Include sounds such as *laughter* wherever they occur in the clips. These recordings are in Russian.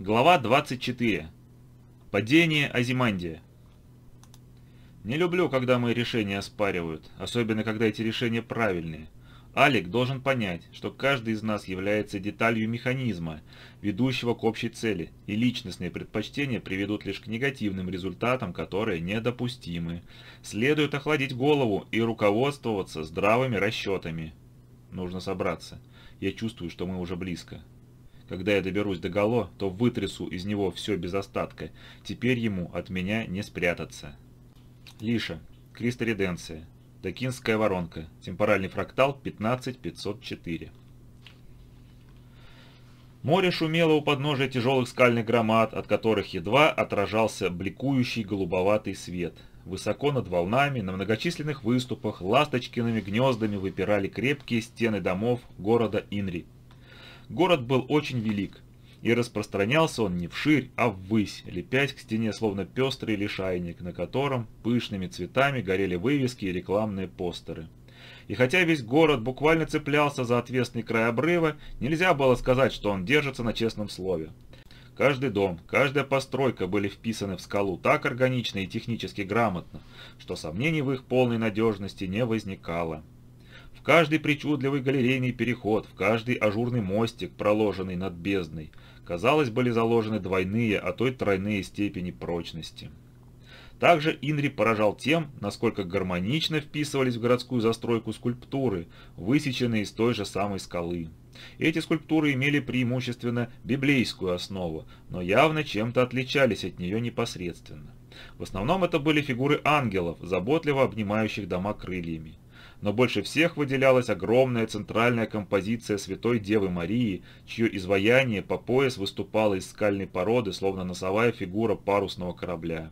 Глава 24. Падение Азимандия. Не люблю, когда мои решения оспаривают, особенно когда эти решения правильные. Алик должен понять, что каждый из нас является деталью механизма, ведущего к общей цели, и личностные предпочтения приведут лишь к негативным результатам, которые недопустимы. Следует охладить голову и руководствоваться здравыми расчетами. Нужно собраться. Я чувствую, что мы уже близко. Когда я доберусь до Гало, то вытрясу из него все без остатка. Теперь ему от меня не спрятаться. Лиша. Кристориденция. Докинская воронка. Темпоральный фрактал 15504. Море шумело у подножия тяжелых скальных громад, от которых едва отражался бликующий голубоватый свет. Высоко над волнами, на многочисленных выступах, ласточкиными гнездами выпирали крепкие стены домов города Инри город был очень велик, и распространялся он не вширь, а ввысь, лепясь к стене словно пестрый лишайник, на котором пышными цветами горели вывески и рекламные постеры. И хотя весь город буквально цеплялся за отвесный край обрыва, нельзя было сказать, что он держится на честном слове. Каждый дом, каждая постройка были вписаны в скалу так органично и технически грамотно, что сомнений в их полной надежности не возникало каждый причудливый галерейный переход, в каждый ажурный мостик, проложенный над бездной, казалось, были заложены двойные, а то и тройные степени прочности. Также Инри поражал тем, насколько гармонично вписывались в городскую застройку скульптуры, высеченные из той же самой скалы. Эти скульптуры имели преимущественно библейскую основу, но явно чем-то отличались от нее непосредственно. В основном это были фигуры ангелов, заботливо обнимающих дома крыльями но больше всех выделялась огромная центральная композиция Святой Девы Марии, чье изваяние по пояс выступало из скальной породы, словно носовая фигура парусного корабля.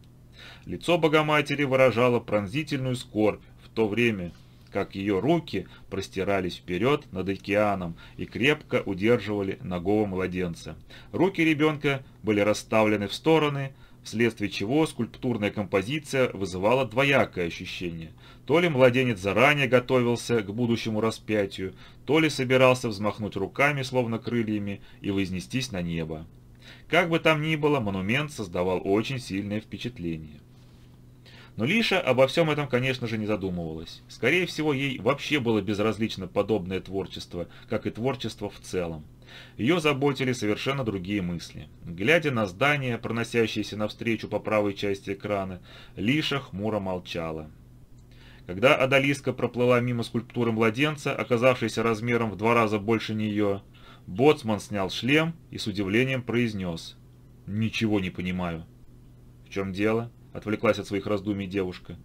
Лицо Богоматери выражало пронзительную скорбь, в то время как ее руки простирались вперед над океаном и крепко удерживали ногого младенца. Руки ребенка были расставлены в стороны, вследствие чего скульптурная композиция вызывала двоякое ощущение. То ли младенец заранее готовился к будущему распятию, то ли собирался взмахнуть руками, словно крыльями, и вознестись на небо. Как бы там ни было, монумент создавал очень сильное впечатление. Но Лиша обо всем этом, конечно же, не задумывалась. Скорее всего, ей вообще было безразлично подобное творчество, как и творчество в целом. Ее заботили совершенно другие мысли. Глядя на здание, проносящееся навстречу по правой части экрана, Лиша хмуро молчала. Когда Адалиска проплыла мимо скульптуры младенца, оказавшейся размером в два раза больше нее, Боцман снял шлем и с удивлением произнес «Ничего не понимаю». «В чем дело?» – отвлеклась от своих раздумий девушка.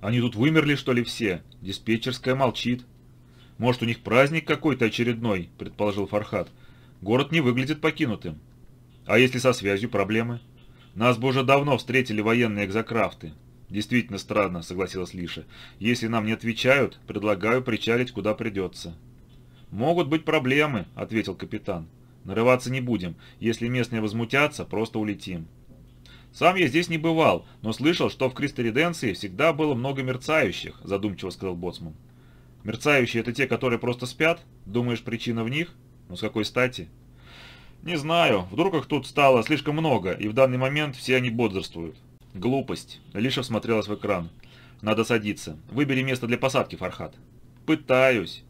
«Они тут вымерли, что ли, все? Диспетчерская молчит». «Может, у них праздник какой-то очередной?» – предположил Фархат город не выглядит покинутым. А если со связью проблемы? Нас бы уже давно встретили военные экзокрафты. Действительно странно, согласилась Лиша. Если нам не отвечают, предлагаю причалить куда придется. Могут быть проблемы, ответил капитан. Нарываться не будем. Если местные возмутятся, просто улетим. Сам я здесь не бывал, но слышал, что в Кристориденции всегда было много мерцающих, задумчиво сказал Боцман. Мерцающие это те, которые просто спят? Думаешь, причина в них? Но ну, с какой стати? Не знаю, вдруг их тут стало слишком много, и в данный момент все они бодрствуют. Глупость. Лиша смотрелась в экран. Надо садиться. Выбери место для посадки, Фархат. Пытаюсь.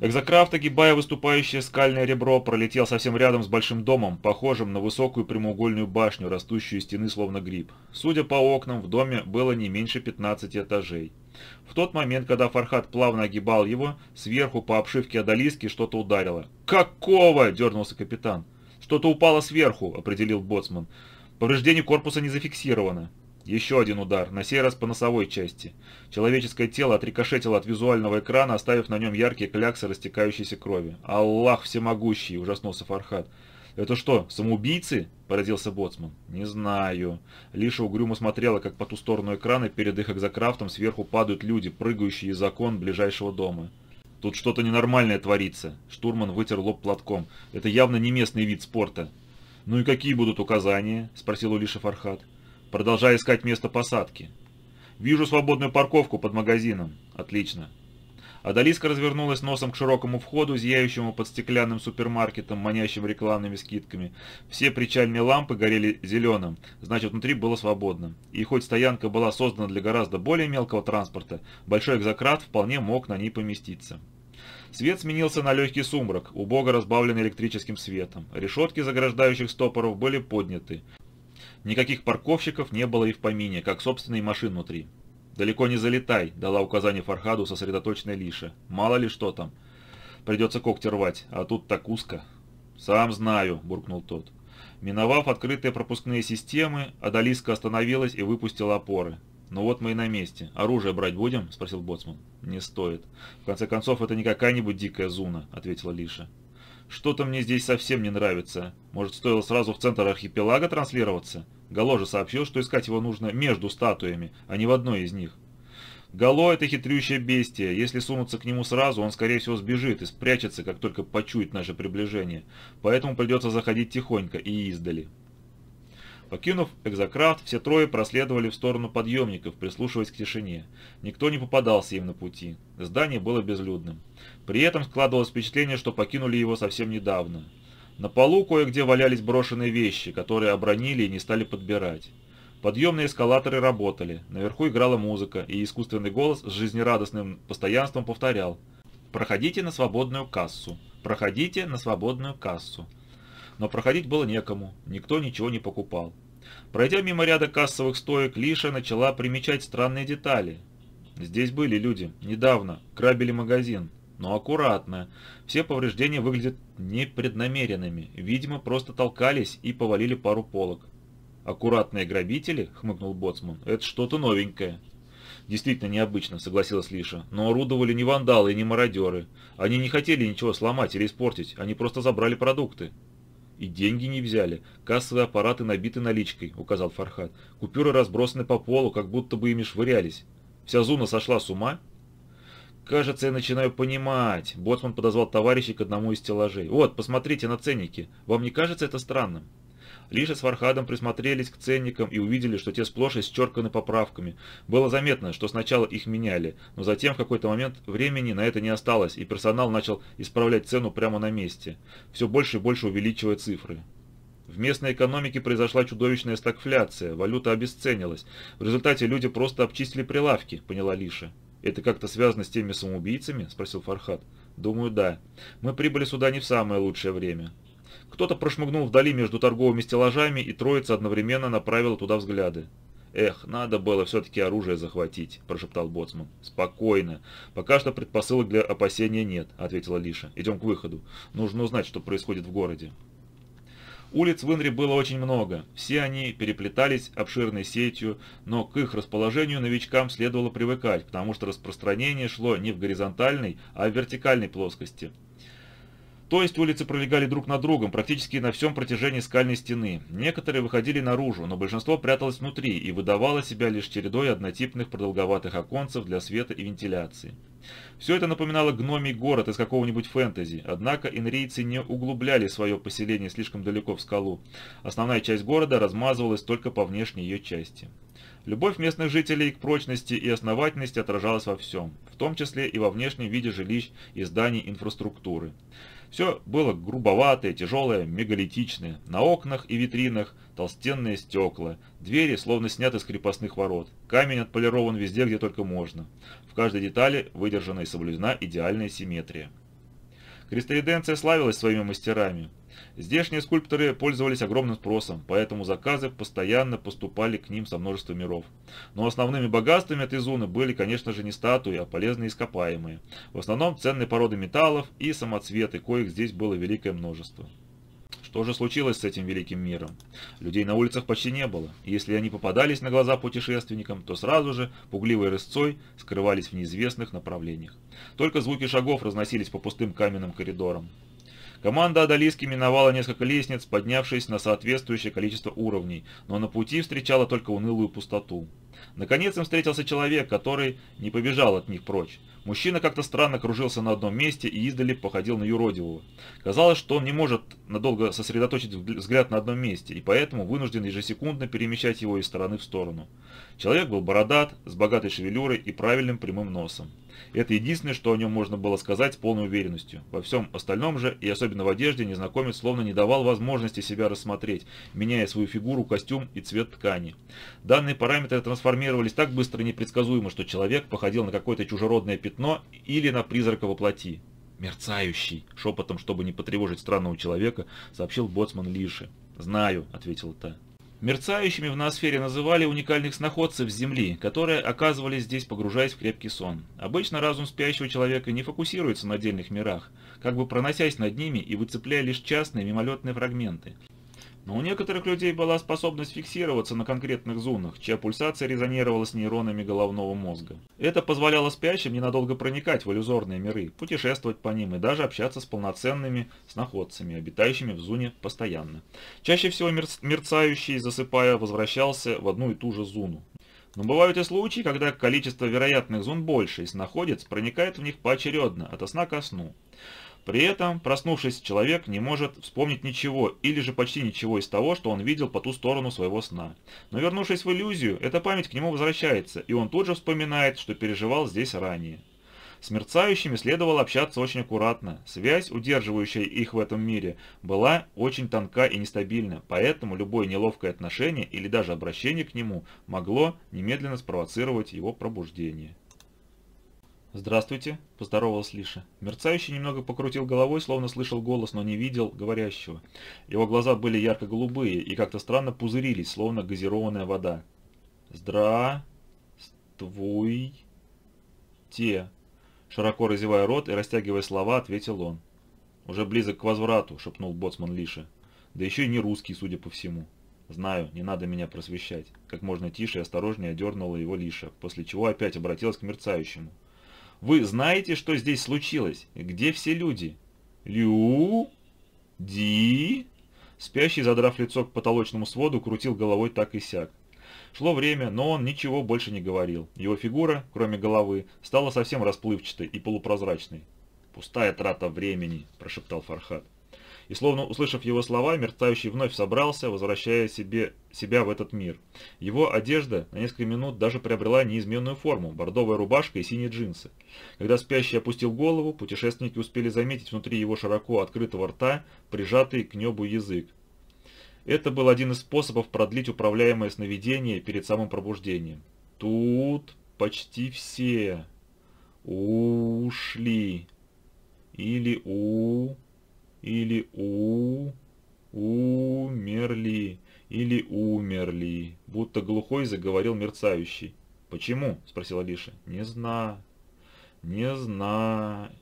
Экзокрафт огибая выступающее скальное ребро, пролетел совсем рядом с большим домом, похожим на высокую прямоугольную башню, растущую из стены словно гриб. Судя по окнам, в доме было не меньше 15 этажей. В тот момент, когда Фархат плавно огибал его, сверху по обшивке Адалиски что-то ударило. «Какого?» – дернулся капитан. «Что-то упало сверху», – определил боцман. «Повреждение корпуса не зафиксировано». Еще один удар, на сей раз по носовой части. Человеческое тело отрикошетило от визуального экрана, оставив на нем яркие кляксы растекающейся крови. «Аллах всемогущий!» – ужаснулся Фархад. «Это что, самоубийцы?» – поразился Боцман. «Не знаю». Лиша угрюмо смотрела, как по ту сторону экрана перед их экзокрафтом сверху падают люди, прыгающие из окон ближайшего дома. «Тут что-то ненормальное творится!» Штурман вытер лоб платком. «Это явно не местный вид спорта!» «Ну и какие будут указания?» – спросил у Лиши Фархад продолжая искать место посадки. «Вижу свободную парковку под магазином. Отлично». Адалиска развернулась носом к широкому входу, зияющему под стеклянным супермаркетом, манящим рекламными скидками. Все причальные лампы горели зеленым, значит внутри было свободно. И хоть стоянка была создана для гораздо более мелкого транспорта, большой экзократ вполне мог на ней поместиться. Свет сменился на легкий сумрак, убого разбавленный электрическим светом. Решетки заграждающих стопоров были подняты. Никаких парковщиков не было и в помине, как собственной машин внутри. «Далеко не залетай», – дала указание Фархаду сосредоточенная Лиша. «Мало ли что там. Придется когти рвать, а тут так узко». «Сам знаю», – буркнул тот. Миновав открытые пропускные системы, Адалиска остановилась и выпустила опоры. «Ну вот мы и на месте. Оружие брать будем?» – спросил Боцман. «Не стоит. В конце концов, это не какая-нибудь дикая зуна», – ответила Лиша. Что-то мне здесь совсем не нравится. Может, стоило сразу в центр архипелага транслироваться? Гало же сообщил, что искать его нужно между статуями, а не в одной из них. Гало – это хитрющее бестие. Если сунуться к нему сразу, он, скорее всего, сбежит и спрячется, как только почует наше приближение. Поэтому придется заходить тихонько и издали. Покинув экзокрафт, все трое проследовали в сторону подъемников, прислушиваясь к тишине. Никто не попадался им на пути. Здание было безлюдным. При этом складывалось впечатление, что покинули его совсем недавно. На полу кое-где валялись брошенные вещи, которые обронили и не стали подбирать. Подъемные эскалаторы работали, наверху играла музыка, и искусственный голос с жизнерадостным постоянством повторял «Проходите на свободную кассу! Проходите на свободную кассу!» но проходить было некому, никто ничего не покупал. Пройдя мимо ряда кассовых стоек, Лиша начала примечать странные детали. Здесь были люди, недавно, грабили магазин, но аккуратно. Все повреждения выглядят непреднамеренными, видимо, просто толкались и повалили пару полок. «Аккуратные грабители?» – хмыкнул Боцман. «Это что-то новенькое». «Действительно необычно», – согласилась Лиша. «Но орудовали не вандалы и не мародеры. Они не хотели ничего сломать или испортить, они просто забрали продукты». И деньги не взяли. Кассовые аппараты набиты наличкой, указал Фархат. Купюры разбросаны по полу, как будто бы ими швырялись. Вся зуна сошла с ума? Кажется, я начинаю понимать. Боцман подозвал товарищей к одному из стеллажей. Вот, посмотрите на ценники. Вам не кажется это странным? Лиша с Вархадом присмотрелись к ценникам и увидели, что те сплошь исчерканы поправками. Было заметно, что сначала их меняли, но затем в какой-то момент времени на это не осталось, и персонал начал исправлять цену прямо на месте, все больше и больше увеличивая цифры. В местной экономике произошла чудовищная стагфляция, валюта обесценилась. В результате люди просто обчистили прилавки, поняла Лиша. «Это как-то связано с теми самоубийцами?» – спросил Фархад. «Думаю, да. Мы прибыли сюда не в самое лучшее время. Кто-то прошмыгнул вдали между торговыми стеллажами, и троица одновременно направила туда взгляды. «Эх, надо было все-таки оружие захватить», – прошептал Боцман. «Спокойно. Пока что предпосылок для опасения нет», – ответила Лиша. «Идем к выходу. Нужно узнать, что происходит в городе». Улиц в Инре было очень много. Все они переплетались обширной сетью, но к их расположению новичкам следовало привыкать, потому что распространение шло не в горизонтальной, а в вертикальной плоскости – то есть улицы пролегали друг над другом практически на всем протяжении скальной стены. Некоторые выходили наружу, но большинство пряталось внутри и выдавало себя лишь чередой однотипных продолговатых оконцев для света и вентиляции. Все это напоминало гномий город из какого-нибудь фэнтези, однако инрийцы не углубляли свое поселение слишком далеко в скалу. Основная часть города размазывалась только по внешней ее части. Любовь местных жителей к прочности и основательности отражалась во всем, в том числе и во внешнем виде жилищ и зданий инфраструктуры. Все было грубоватое, тяжелое, мегалитичное. На окнах и витринах толстенные стекла. Двери словно сняты с крепостных ворот. Камень отполирован везде, где только можно. В каждой детали выдержана и соблюдена идеальная симметрия. Крестовиденция славилась своими мастерами. Здешние скульпторы пользовались огромным спросом, поэтому заказы постоянно поступали к ним со множества миров. Но основными богатствами этой зоны были, конечно же, не статуи, а полезные ископаемые. В основном ценные породы металлов и самоцветы, коих здесь было великое множество. Что же случилось с этим великим миром? Людей на улицах почти не было, и если они попадались на глаза путешественникам, то сразу же, пугливой рысцой, скрывались в неизвестных направлениях. Только звуки шагов разносились по пустым каменным коридорам. Команда Адалиски миновала несколько лестниц, поднявшись на соответствующее количество уровней, но на пути встречала только унылую пустоту. Наконец им встретился человек, который не побежал от них прочь. Мужчина как-то странно кружился на одном месте и издали походил на юродивого. Казалось, что он не может надолго сосредоточить взгляд на одном месте, и поэтому вынужден ежесекундно перемещать его из стороны в сторону. Человек был бородат, с богатой шевелюрой и правильным прямым носом. Это единственное, что о нем можно было сказать с полной уверенностью. Во всем остальном же, и особенно в одежде, незнакомец словно не давал возможности себя рассмотреть, меняя свою фигуру, костюм и цвет ткани. Данные параметры трансформировались так быстро и непредсказуемо, что человек походил на какое-то чужеродное пятно или на призрака воплоти. «Мерцающий!» — шепотом, чтобы не потревожить странного человека, сообщил боцман Лиши. «Знаю», — ответил та. Мерцающими в ноосфере называли уникальных сноходцев Земли, которые оказывались здесь, погружаясь в крепкий сон. Обычно разум спящего человека не фокусируется на отдельных мирах, как бы проносясь над ними и выцепляя лишь частные мимолетные фрагменты – но у некоторых людей была способность фиксироваться на конкретных зонах, чья пульсация резонировала с нейронами головного мозга. Это позволяло спящим ненадолго проникать в иллюзорные миры, путешествовать по ним и даже общаться с полноценными сноходцами, обитающими в зоне постоянно. Чаще всего мерцающий, засыпая, возвращался в одну и ту же зону. Но бывают и случаи, когда количество вероятных зон больше, и снаходец проникает в них поочередно, от сна ко сну. При этом, проснувшись, человек не может вспомнить ничего или же почти ничего из того, что он видел по ту сторону своего сна. Но вернувшись в иллюзию, эта память к нему возвращается, и он тут же вспоминает, что переживал здесь ранее. С мерцающими следовало общаться очень аккуратно. Связь, удерживающая их в этом мире, была очень тонка и нестабильна, поэтому любое неловкое отношение или даже обращение к нему могло немедленно спровоцировать его пробуждение. «Здравствуйте», – поздоровалась Лиша. Мерцающий немного покрутил головой, словно слышал голос, но не видел говорящего. Его глаза были ярко-голубые и как-то странно пузырились, словно газированная вода. «Здра-твуй-те», – широко разевая рот и растягивая слова, ответил он. «Уже близок к возврату», – шепнул боцман Лиши. «Да еще и не русский, судя по всему». «Знаю, не надо меня просвещать». Как можно тише и осторожнее одернула его Лиша, после чего опять обратилась к мерцающему – вы знаете, что здесь случилось? Где все люди? Лю? Ди? Спящий, задрав лицо к потолочному своду, крутил головой так и сяк. Шло время, но он ничего больше не говорил. Его фигура, кроме головы, стала совсем расплывчатой и полупрозрачной. «Пустая трата времени», – прошептал Фархад и, словно услышав его слова, мерцающий вновь собрался, возвращая себе, себя в этот мир. Его одежда на несколько минут даже приобрела неизменную форму – бордовая рубашка и синие джинсы. Когда спящий опустил голову, путешественники успели заметить внутри его широко открытого рта прижатый к небу язык. Это был один из способов продлить управляемое сновидение перед самым пробуждением. Тут почти все ушли или у или у умерли или умерли, будто глухой заговорил мерцающий. «Почему?» – спросила Лиша. «Не знаю». «Не знаю».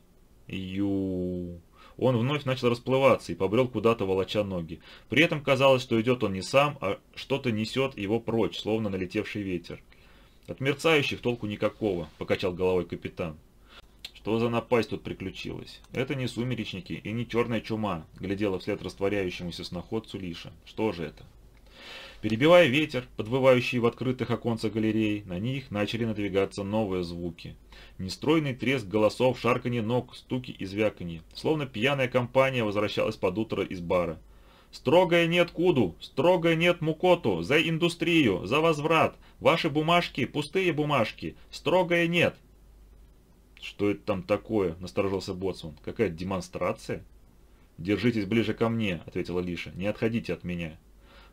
Он вновь начал расплываться и побрел куда-то, волоча ноги. При этом казалось, что идет он не сам, а что-то несет его прочь, словно налетевший ветер. «От мерцающих толку никакого», – покачал головой капитан. Что за напасть тут приключилась? Это не сумеречники и не черная чума, глядела вслед растворяющемуся сноходцу Лиша. Что же это? Перебивая ветер, подвывающий в открытых оконцах галерей, на них начали надвигаться новые звуки. Нестройный треск голосов, шарканье ног, стуки и звяканье. Словно пьяная компания возвращалась под утро из бара. «Строгое нет Куду! Строгое нет Мукоту! За индустрию! За возврат! Ваши бумажки – пустые бумажки! Строгое нет!» «Что это там такое?» – насторожился Боцман. «Какая демонстрация?» «Держитесь ближе ко мне», – ответила Лиша. «Не отходите от меня».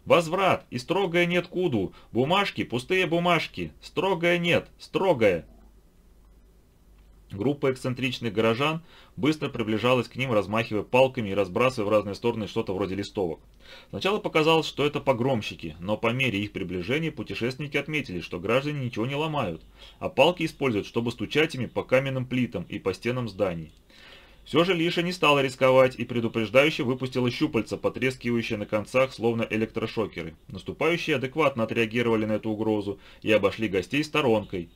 «Возврат! И строгое нет куду! Бумажки, пустые бумажки! Строгое нет! Строгое!» Группа эксцентричных горожан быстро приближалась к ним, размахивая палками и разбрасывая в разные стороны что-то вроде листовок. Сначала показалось, что это погромщики, но по мере их приближения путешественники отметили, что граждане ничего не ломают, а палки используют, чтобы стучать ими по каменным плитам и по стенам зданий. Все же Лиша не стала рисковать и предупреждающе выпустила щупальца, потрескивающие на концах, словно электрошокеры. Наступающие адекватно отреагировали на эту угрозу и обошли гостей сторонкой,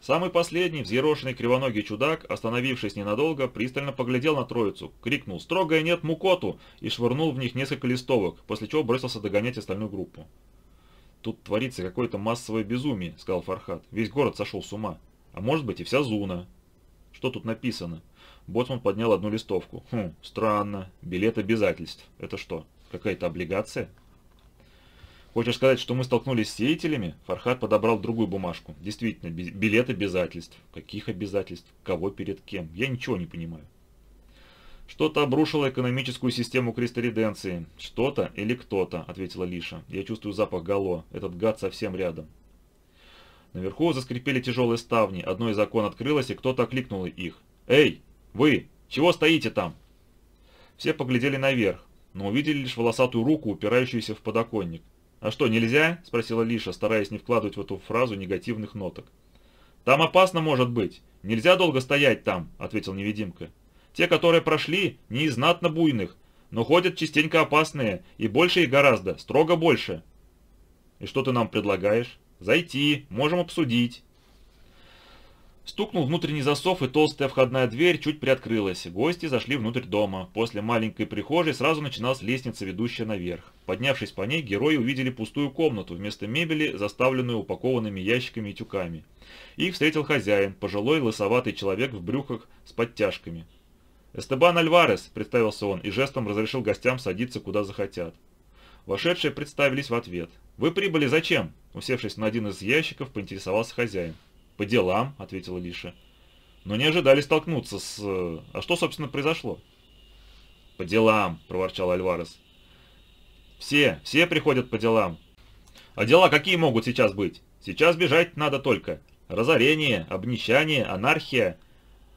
Самый последний, взъерошенный кривоногий чудак, остановившись ненадолго, пристально поглядел на троицу, крикнул «Строгая нет мукоту!» и швырнул в них несколько листовок, после чего бросился догонять остальную группу. «Тут творится какое-то массовое безумие», — сказал Фархат. «Весь город сошел с ума. А может быть и вся Зуна». «Что тут написано?» Боцман поднял одну листовку. «Хм, странно. Билет обязательств. Это что, какая-то облигация?» Хочешь сказать, что мы столкнулись с сеятелями? Фархат подобрал другую бумажку. Действительно, билет обязательств. Каких обязательств? Кого перед кем? Я ничего не понимаю. Что-то обрушило экономическую систему кресториденции. Что-то или кто-то, ответила Лиша. Я чувствую запах гало. Этот гад совсем рядом. Наверху заскрипели тяжелые ставни. Одно из окон открылось, и кто-то окликнул их. «Эй, вы! Чего стоите там?» Все поглядели наверх, но увидели лишь волосатую руку, упирающуюся в подоконник. «А что, нельзя?» – спросила Лиша, стараясь не вкладывать в эту фразу негативных ноток. «Там опасно может быть. Нельзя долго стоять там», – ответил невидимка. «Те, которые прошли, не из знатно буйных, но ходят частенько опасные, и больше их гораздо, строго больше». «И что ты нам предлагаешь?» «Зайти, можем обсудить». Стукнул внутренний засов, и толстая входная дверь чуть приоткрылась. Гости зашли внутрь дома. После маленькой прихожей сразу начиналась лестница, ведущая наверх. Поднявшись по ней, герои увидели пустую комнату, вместо мебели, заставленную упакованными ящиками и тюками. Их встретил хозяин, пожилой лысоватый человек в брюках с подтяжками. «Эстебан Альварес», — представился он, и жестом разрешил гостям садиться куда захотят. Вошедшие представились в ответ. «Вы прибыли зачем?» Усевшись на один из ящиков, поинтересовался хозяин. «По делам», — ответила Лиша. «Но не ожидали столкнуться с... Э, а что, собственно, произошло?» «По делам», — проворчал Альварес. «Все, все приходят по делам». «А дела какие могут сейчас быть? Сейчас бежать надо только. Разорение, обнищание, анархия.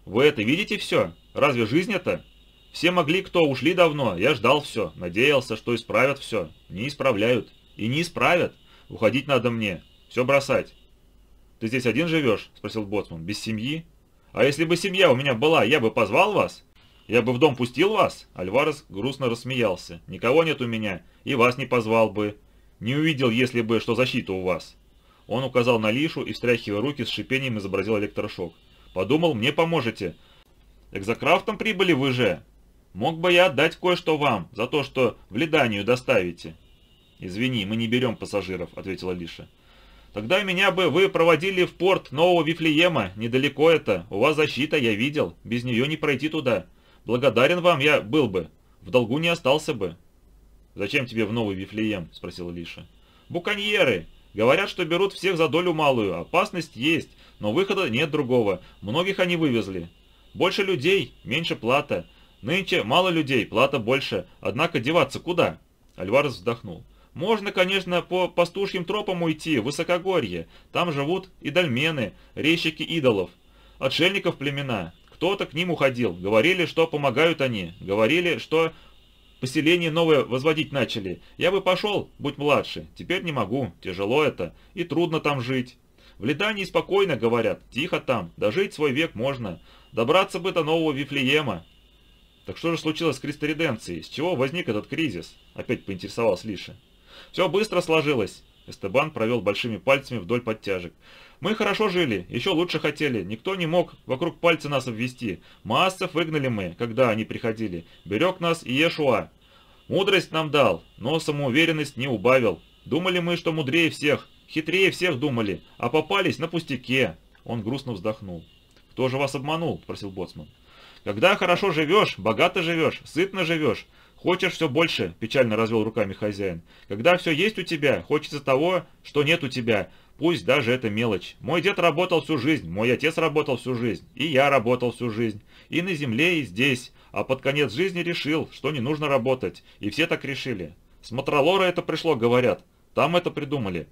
Вы это видите все? Разве жизнь это? Все могли, кто ушли давно. Я ждал все, надеялся, что исправят все. Не исправляют. И не исправят. Уходить надо мне. Все бросать. «Ты здесь один живешь?» – спросил Боцман. «Без семьи?» «А если бы семья у меня была, я бы позвал вас? Я бы в дом пустил вас?» Альварес грустно рассмеялся. «Никого нет у меня, и вас не позвал бы. Не увидел, если бы, что защита у вас». Он указал на Лишу и, встряхивая руки, с шипением изобразил электрошок. «Подумал, мне поможете. Экзокрафтом прибыли вы же. Мог бы я отдать кое-что вам за то, что в Леданию доставите». «Извини, мы не берем пассажиров», — ответила Лиша. Тогда меня бы вы проводили в порт Нового Вифлеема, недалеко это, у вас защита, я видел, без нее не пройти туда. Благодарен вам я был бы, в долгу не остался бы». «Зачем тебе в Новый Вифлеем?» – спросил Лиша. «Буконьеры! Говорят, что берут всех за долю малую, опасность есть, но выхода нет другого, многих они вывезли. Больше людей, меньше плата. Нынче мало людей, плата больше, однако деваться куда?» Альварес вздохнул. Можно, конечно, по пастушьим тропам уйти, в высокогорье. Там живут и дольмены, резчики идолов. Отшельников племена. Кто-то к ним уходил. Говорили, что помогают они. Говорили, что поселение новое возводить начали. Я бы пошел, будь младше. Теперь не могу. Тяжело это. И трудно там жить. В Литании спокойно, говорят. Тихо там. Дожить свой век можно. Добраться бы до нового Вифлеема. Так что же случилось с Кристориденцией? С чего возник этот кризис? Опять поинтересовался Лиша. Все быстро сложилось. Эстебан провел большими пальцами вдоль подтяжек. «Мы хорошо жили, еще лучше хотели. Никто не мог вокруг пальца нас обвести. Массов выгнали мы, когда они приходили. Берег нас иешуа. Мудрость нам дал, но самоуверенность не убавил. Думали мы, что мудрее всех, хитрее всех думали, а попались на пустяке». Он грустно вздохнул. «Кто же вас обманул?» – спросил Боцман. «Когда хорошо живешь, богато живешь, сытно живешь, «Хочешь все больше?» – печально развел руками хозяин. «Когда все есть у тебя, хочется того, что нет у тебя. Пусть даже это мелочь. Мой дед работал всю жизнь, мой отец работал всю жизнь, и я работал всю жизнь. И на земле, и здесь. А под конец жизни решил, что не нужно работать. И все так решили. С Мотролора это пришло, говорят. Там это придумали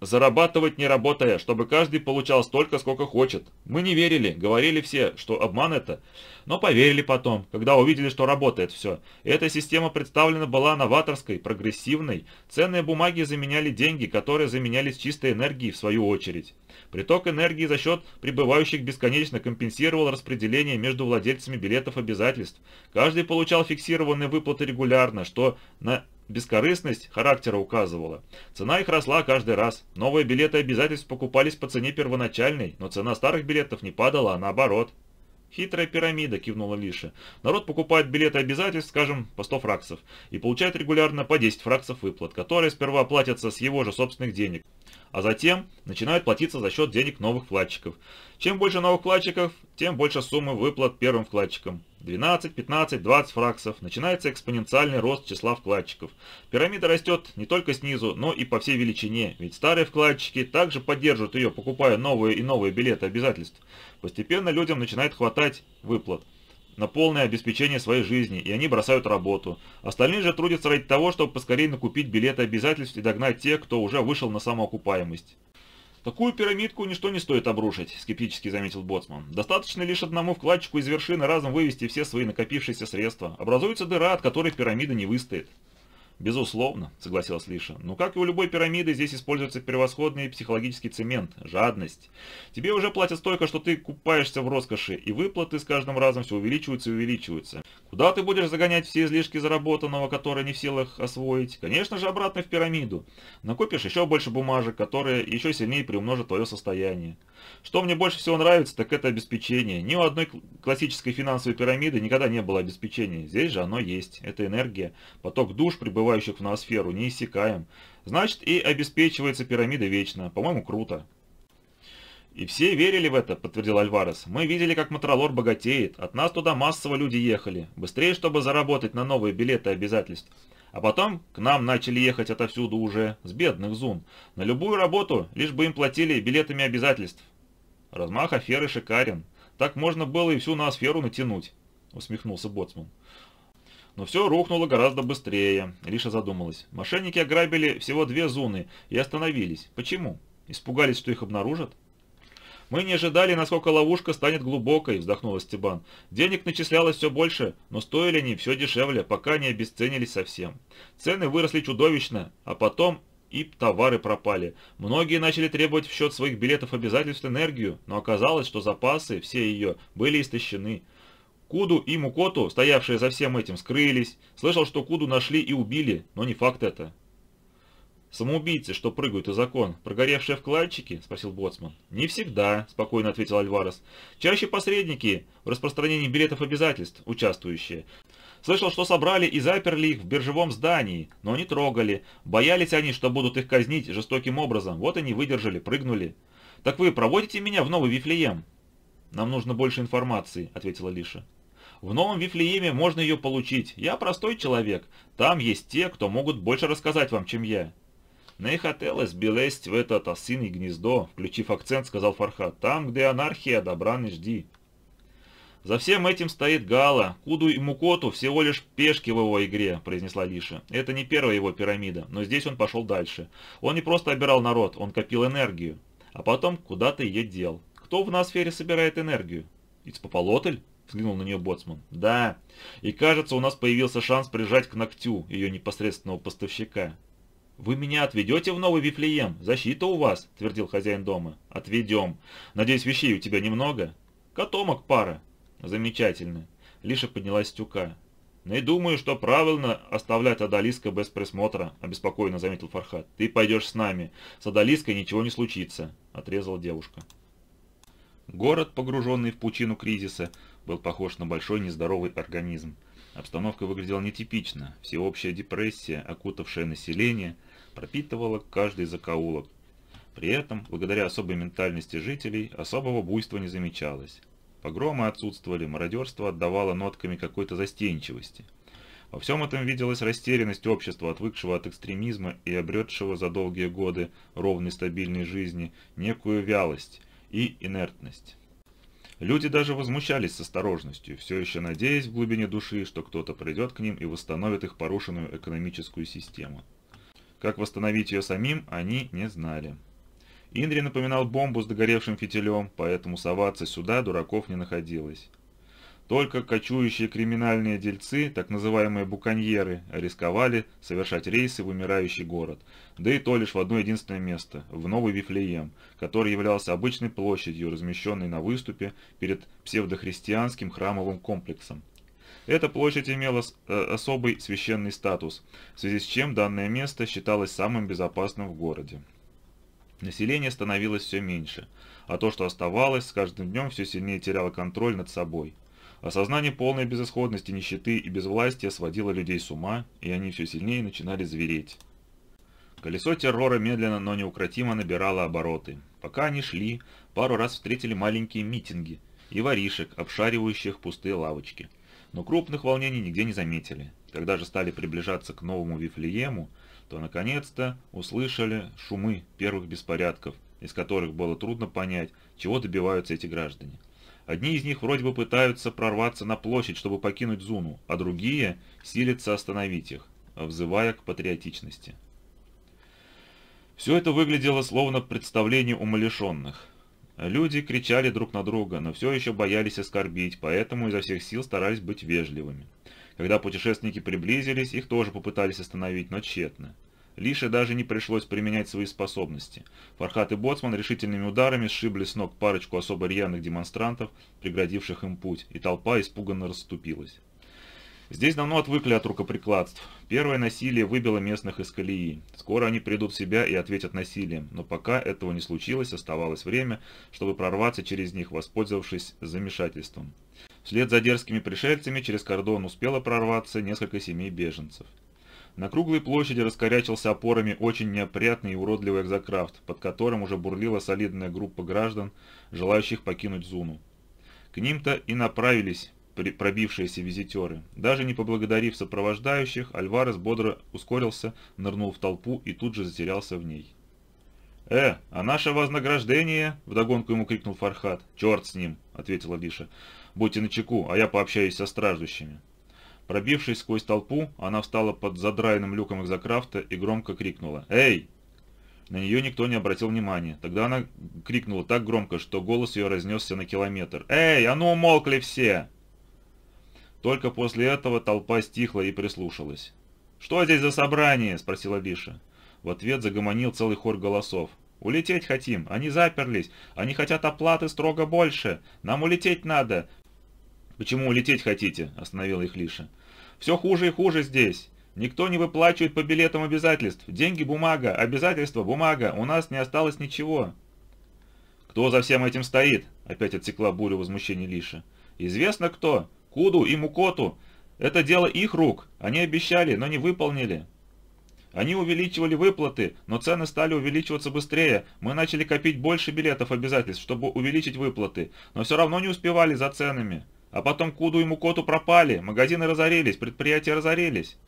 зарабатывать не работая, чтобы каждый получал столько, сколько хочет. Мы не верили, говорили все, что обман это, но поверили потом, когда увидели, что работает все. Эта система представлена была новаторской, прогрессивной. Ценные бумаги заменяли деньги, которые заменялись чистой энергией в свою очередь. Приток энергии за счет прибывающих бесконечно компенсировал распределение между владельцами билетов обязательств. Каждый получал фиксированные выплаты регулярно, что на бескорыстность характера указывало. Цена их росла каждый раз. Новые билеты обязательств покупались по цене первоначальной, но цена старых билетов не падала, а наоборот. «Хитрая пирамида», — кивнула Лиша. «Народ покупает билеты обязательств, скажем, по 100 фраксов, и получает регулярно по 10 фраксов выплат, которые сперва платятся с его же собственных денег а затем начинают платиться за счет денег новых вкладчиков. Чем больше новых вкладчиков, тем больше суммы выплат первым вкладчикам. 12, 15, 20 фраксов. Начинается экспоненциальный рост числа вкладчиков. Пирамида растет не только снизу, но и по всей величине, ведь старые вкладчики также поддерживают ее, покупая новые и новые билеты обязательств. Постепенно людям начинает хватать выплат на полное обеспечение своей жизни, и они бросают работу. Остальные же трудятся ради того, чтобы поскорее накупить билеты обязательств и догнать тех, кто уже вышел на самоокупаемость. «Такую пирамидку ничто не стоит обрушить», — скептически заметил Боцман. «Достаточно лишь одному вкладчику из вершины разом вывести все свои накопившиеся средства. Образуется дыра, от которой пирамида не выстоит». Безусловно, согласилась Лиша. Но как и у любой пирамиды, здесь используется превосходный психологический цемент, жадность. Тебе уже платят столько, что ты купаешься в роскоши, и выплаты с каждым разом все увеличиваются и увеличиваются. Куда ты будешь загонять все излишки заработанного, которые не в силах освоить? Конечно же, обратно в пирамиду. Накопишь еще больше бумажек, которые еще сильнее приумножат твое состояние. Что мне больше всего нравится, так это обеспечение. Ни у одной классической финансовой пирамиды никогда не было обеспечения. Здесь же оно есть. Это энергия, поток душ, пребывания прибывающих в ноосферу, не иссякаем. Значит, и обеспечивается пирамида вечно. По-моему, круто. И все верили в это, подтвердил Альварес. Мы видели, как Матролор богатеет. От нас туда массово люди ехали. Быстрее, чтобы заработать на новые билеты обязательств. А потом к нам начали ехать отовсюду уже, с бедных зун. На любую работу, лишь бы им платили билетами обязательств. Размах аферы шикарен. Так можно было и всю ноосферу натянуть, усмехнулся Боцман. Но все рухнуло гораздо быстрее, Лиша задумалась. Мошенники ограбили всего две зоны и остановились. Почему? Испугались, что их обнаружат? «Мы не ожидали, насколько ловушка станет глубокой», – вздохнул Стебан. «Денег начислялось все больше, но стоили они все дешевле, пока не обесценились совсем. Цены выросли чудовищно, а потом и товары пропали. Многие начали требовать в счет своих билетов обязательств энергию, но оказалось, что запасы, все ее, были истощены. Куду и Мукоту, стоявшие за всем этим, скрылись. Слышал, что Куду нашли и убили, но не факт это. «Самоубийцы, что прыгают из закон, прогоревшие вкладчики?» – спросил Боцман. «Не всегда», – спокойно ответил Альварес. «Чаще посредники в распространении билетов обязательств, участвующие. Слышал, что собрали и заперли их в биржевом здании, но не трогали. Боялись они, что будут их казнить жестоким образом. Вот они выдержали, прыгнули. Так вы проводите меня в новый Вифлеем?» «Нам нужно больше информации», – ответила Лиша. В новом Вифлееме можно ее получить. Я простой человек. Там есть те, кто могут больше рассказать вам, чем я». «Не хотелось бы лезть в это осиное гнездо», — включив акцент, сказал Фархат. «Там, где анархия, добра не жди». «За всем этим стоит Гала. Куду и Мукоту всего лишь пешки в его игре», – произнесла Лиша. «Это не первая его пирамида, но здесь он пошел дальше. Он не просто обирал народ, он копил энергию. А потом куда-то ее дел. Кто в ноосфере собирает энергию? Ицпополотль?» Клинул на нее боцман. «Да. И кажется, у нас появился шанс прижать к ногтю ее непосредственного поставщика». «Вы меня отведете в новый Вифлеем? Защита у вас», — твердил хозяин дома. «Отведем. Надеюсь, вещей у тебя немного?» «Котомок пара». «Замечательно». Лиша поднялась с тюка. «Не «Ну думаю, что правильно оставлять Адалиска без присмотра», – обеспокоенно заметил Фархат. «Ты пойдешь с нами. С Адалиской ничего не случится», – отрезала девушка. Город, погруженный в пучину кризиса, был похож на большой нездоровый организм. Обстановка выглядела нетипично. Всеобщая депрессия, окутавшая население, пропитывала каждый закоулок. При этом, благодаря особой ментальности жителей, особого буйства не замечалось. Погромы отсутствовали, мародерство отдавало нотками какой-то застенчивости. Во всем этом виделась растерянность общества, отвыкшего от экстремизма и обретшего за долгие годы ровной стабильной жизни некую вялость и инертность. Люди даже возмущались с осторожностью, все еще надеясь в глубине души, что кто-то придет к ним и восстановит их порушенную экономическую систему. Как восстановить ее самим, они не знали. Индри напоминал бомбу с догоревшим фитилем, поэтому соваться сюда дураков не находилось. Только кочующие криминальные дельцы, так называемые буконьеры, рисковали совершать рейсы в умирающий город, да и то лишь в одно единственное место, в Новый Вифлеем, который являлся обычной площадью, размещенной на выступе перед псевдохристианским храмовым комплексом. Эта площадь имела э, особый священный статус, в связи с чем данное место считалось самым безопасным в городе. Население становилось все меньше, а то, что оставалось, с каждым днем все сильнее теряло контроль над собой – Осознание полной безысходности, нищеты и безвластия сводило людей с ума, и они все сильнее начинали звереть. Колесо террора медленно, но неукротимо набирало обороты. Пока они шли, пару раз встретили маленькие митинги и воришек, обшаривающих пустые лавочки. Но крупных волнений нигде не заметили. Когда же стали приближаться к новому Вифлеему, то наконец-то услышали шумы первых беспорядков, из которых было трудно понять, чего добиваются эти граждане. Одни из них вроде бы пытаются прорваться на площадь, чтобы покинуть Зуну, а другие силятся остановить их, взывая к патриотичности. Все это выглядело словно представление умалишенных. Люди кричали друг на друга, но все еще боялись оскорбить, поэтому изо всех сил старались быть вежливыми. Когда путешественники приблизились, их тоже попытались остановить, но тщетно. Лише даже не пришлось применять свои способности. Фархат и Боцман решительными ударами сшибли с ног парочку особо рьяных демонстрантов, преградивших им путь, и толпа испуганно расступилась. Здесь давно отвыкли от рукоприкладств. Первое насилие выбило местных из колеи. Скоро они придут в себя и ответят насилием, но пока этого не случилось, оставалось время, чтобы прорваться через них, воспользовавшись замешательством. Вслед за дерзкими пришельцами через кордон успело прорваться несколько семей беженцев. На круглой площади раскорячился опорами очень неопрятный и уродливый экзокрафт, под которым уже бурлила солидная группа граждан, желающих покинуть Зуну. К ним-то и направились пробившиеся визитеры. Даже не поблагодарив сопровождающих, Альварес бодро ускорился, нырнул в толпу и тут же затерялся в ней. «Э, а наше вознаграждение?» – вдогонку ему крикнул Фархат. «Черт с ним!» – ответила Лиша. «Будьте начеку, а я пообщаюсь со страждущими». Пробившись сквозь толпу, она встала под задраенным люком экзокрафта и громко крикнула «Эй!». На нее никто не обратил внимания. Тогда она крикнула так громко, что голос ее разнесся на километр. «Эй, а ну умолкли все!» Только после этого толпа стихла и прислушалась. «Что здесь за собрание?» – спросила Лиша. В ответ загомонил целый хор голосов. «Улететь хотим! Они заперлись! Они хотят оплаты строго больше! Нам улететь надо! «Почему улететь хотите?» – остановил их Лиша. «Все хуже и хуже здесь. Никто не выплачивает по билетам обязательств. Деньги – бумага, обязательства – бумага. У нас не осталось ничего». «Кто за всем этим стоит?» – опять отсекла бурю возмущения Лиша. «Известно кто. Куду и Мукоту. Это дело их рук. Они обещали, но не выполнили». Они увеличивали выплаты, но цены стали увеличиваться быстрее. Мы начали копить больше билетов обязательств, чтобы увеличить выплаты, но все равно не успевали за ценами. А потом к Уду и Мукоту пропали, магазины разорились, предприятия разорились.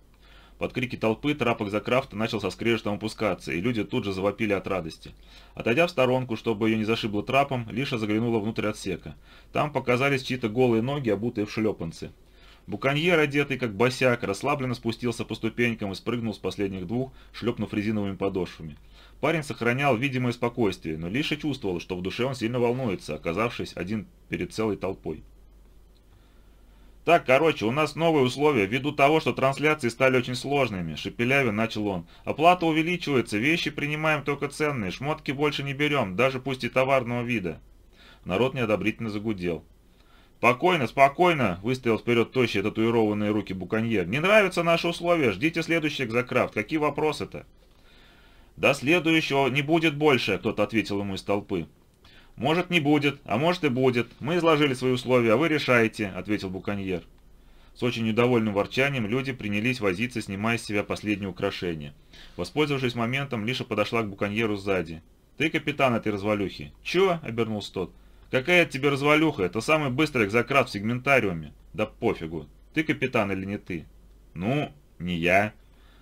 Под крики толпы трапок Закрафта начал со скрежетом опускаться, и люди тут же завопили от радости. Отойдя в сторонку, чтобы ее не зашибло трапом, Лиша заглянула внутрь отсека. Там показались чьи-то голые ноги, обутые в шлепанцы. Буконьер, одетый как босяк, расслабленно спустился по ступенькам и спрыгнул с последних двух, шлепнув резиновыми подошвами. Парень сохранял видимое спокойствие, но Лиша чувствовала, что в душе он сильно волнуется, оказавшись один перед целой толпой. «Так, короче, у нас новые условия, ввиду того, что трансляции стали очень сложными», — шепеляве начал он. «Оплата увеличивается, вещи принимаем только ценные, шмотки больше не берем, даже пусть и товарного вида». Народ неодобрительно загудел. «Спокойно, спокойно!» – выставил вперед тощие татуированные руки буконьер. «Не нравятся наши условия, ждите следующий экзокрафт. Какие вопросы-то?» «До следующего не будет больше», – кто-то ответил ему из толпы. «Может, не будет, а может и будет. Мы изложили свои условия, а вы решаете», — ответил Буконьер. С очень недовольным ворчанием люди принялись возиться, снимая с себя последние украшения. Воспользовавшись моментом, Лиша подошла к Буконьеру сзади. «Ты капитан этой развалюхи». Чего? обернулся тот. «Какая от тебе развалюха? Это самый быстрый экзократ в сегментариуме». «Да пофигу. Ты капитан или не ты?» «Ну, не я».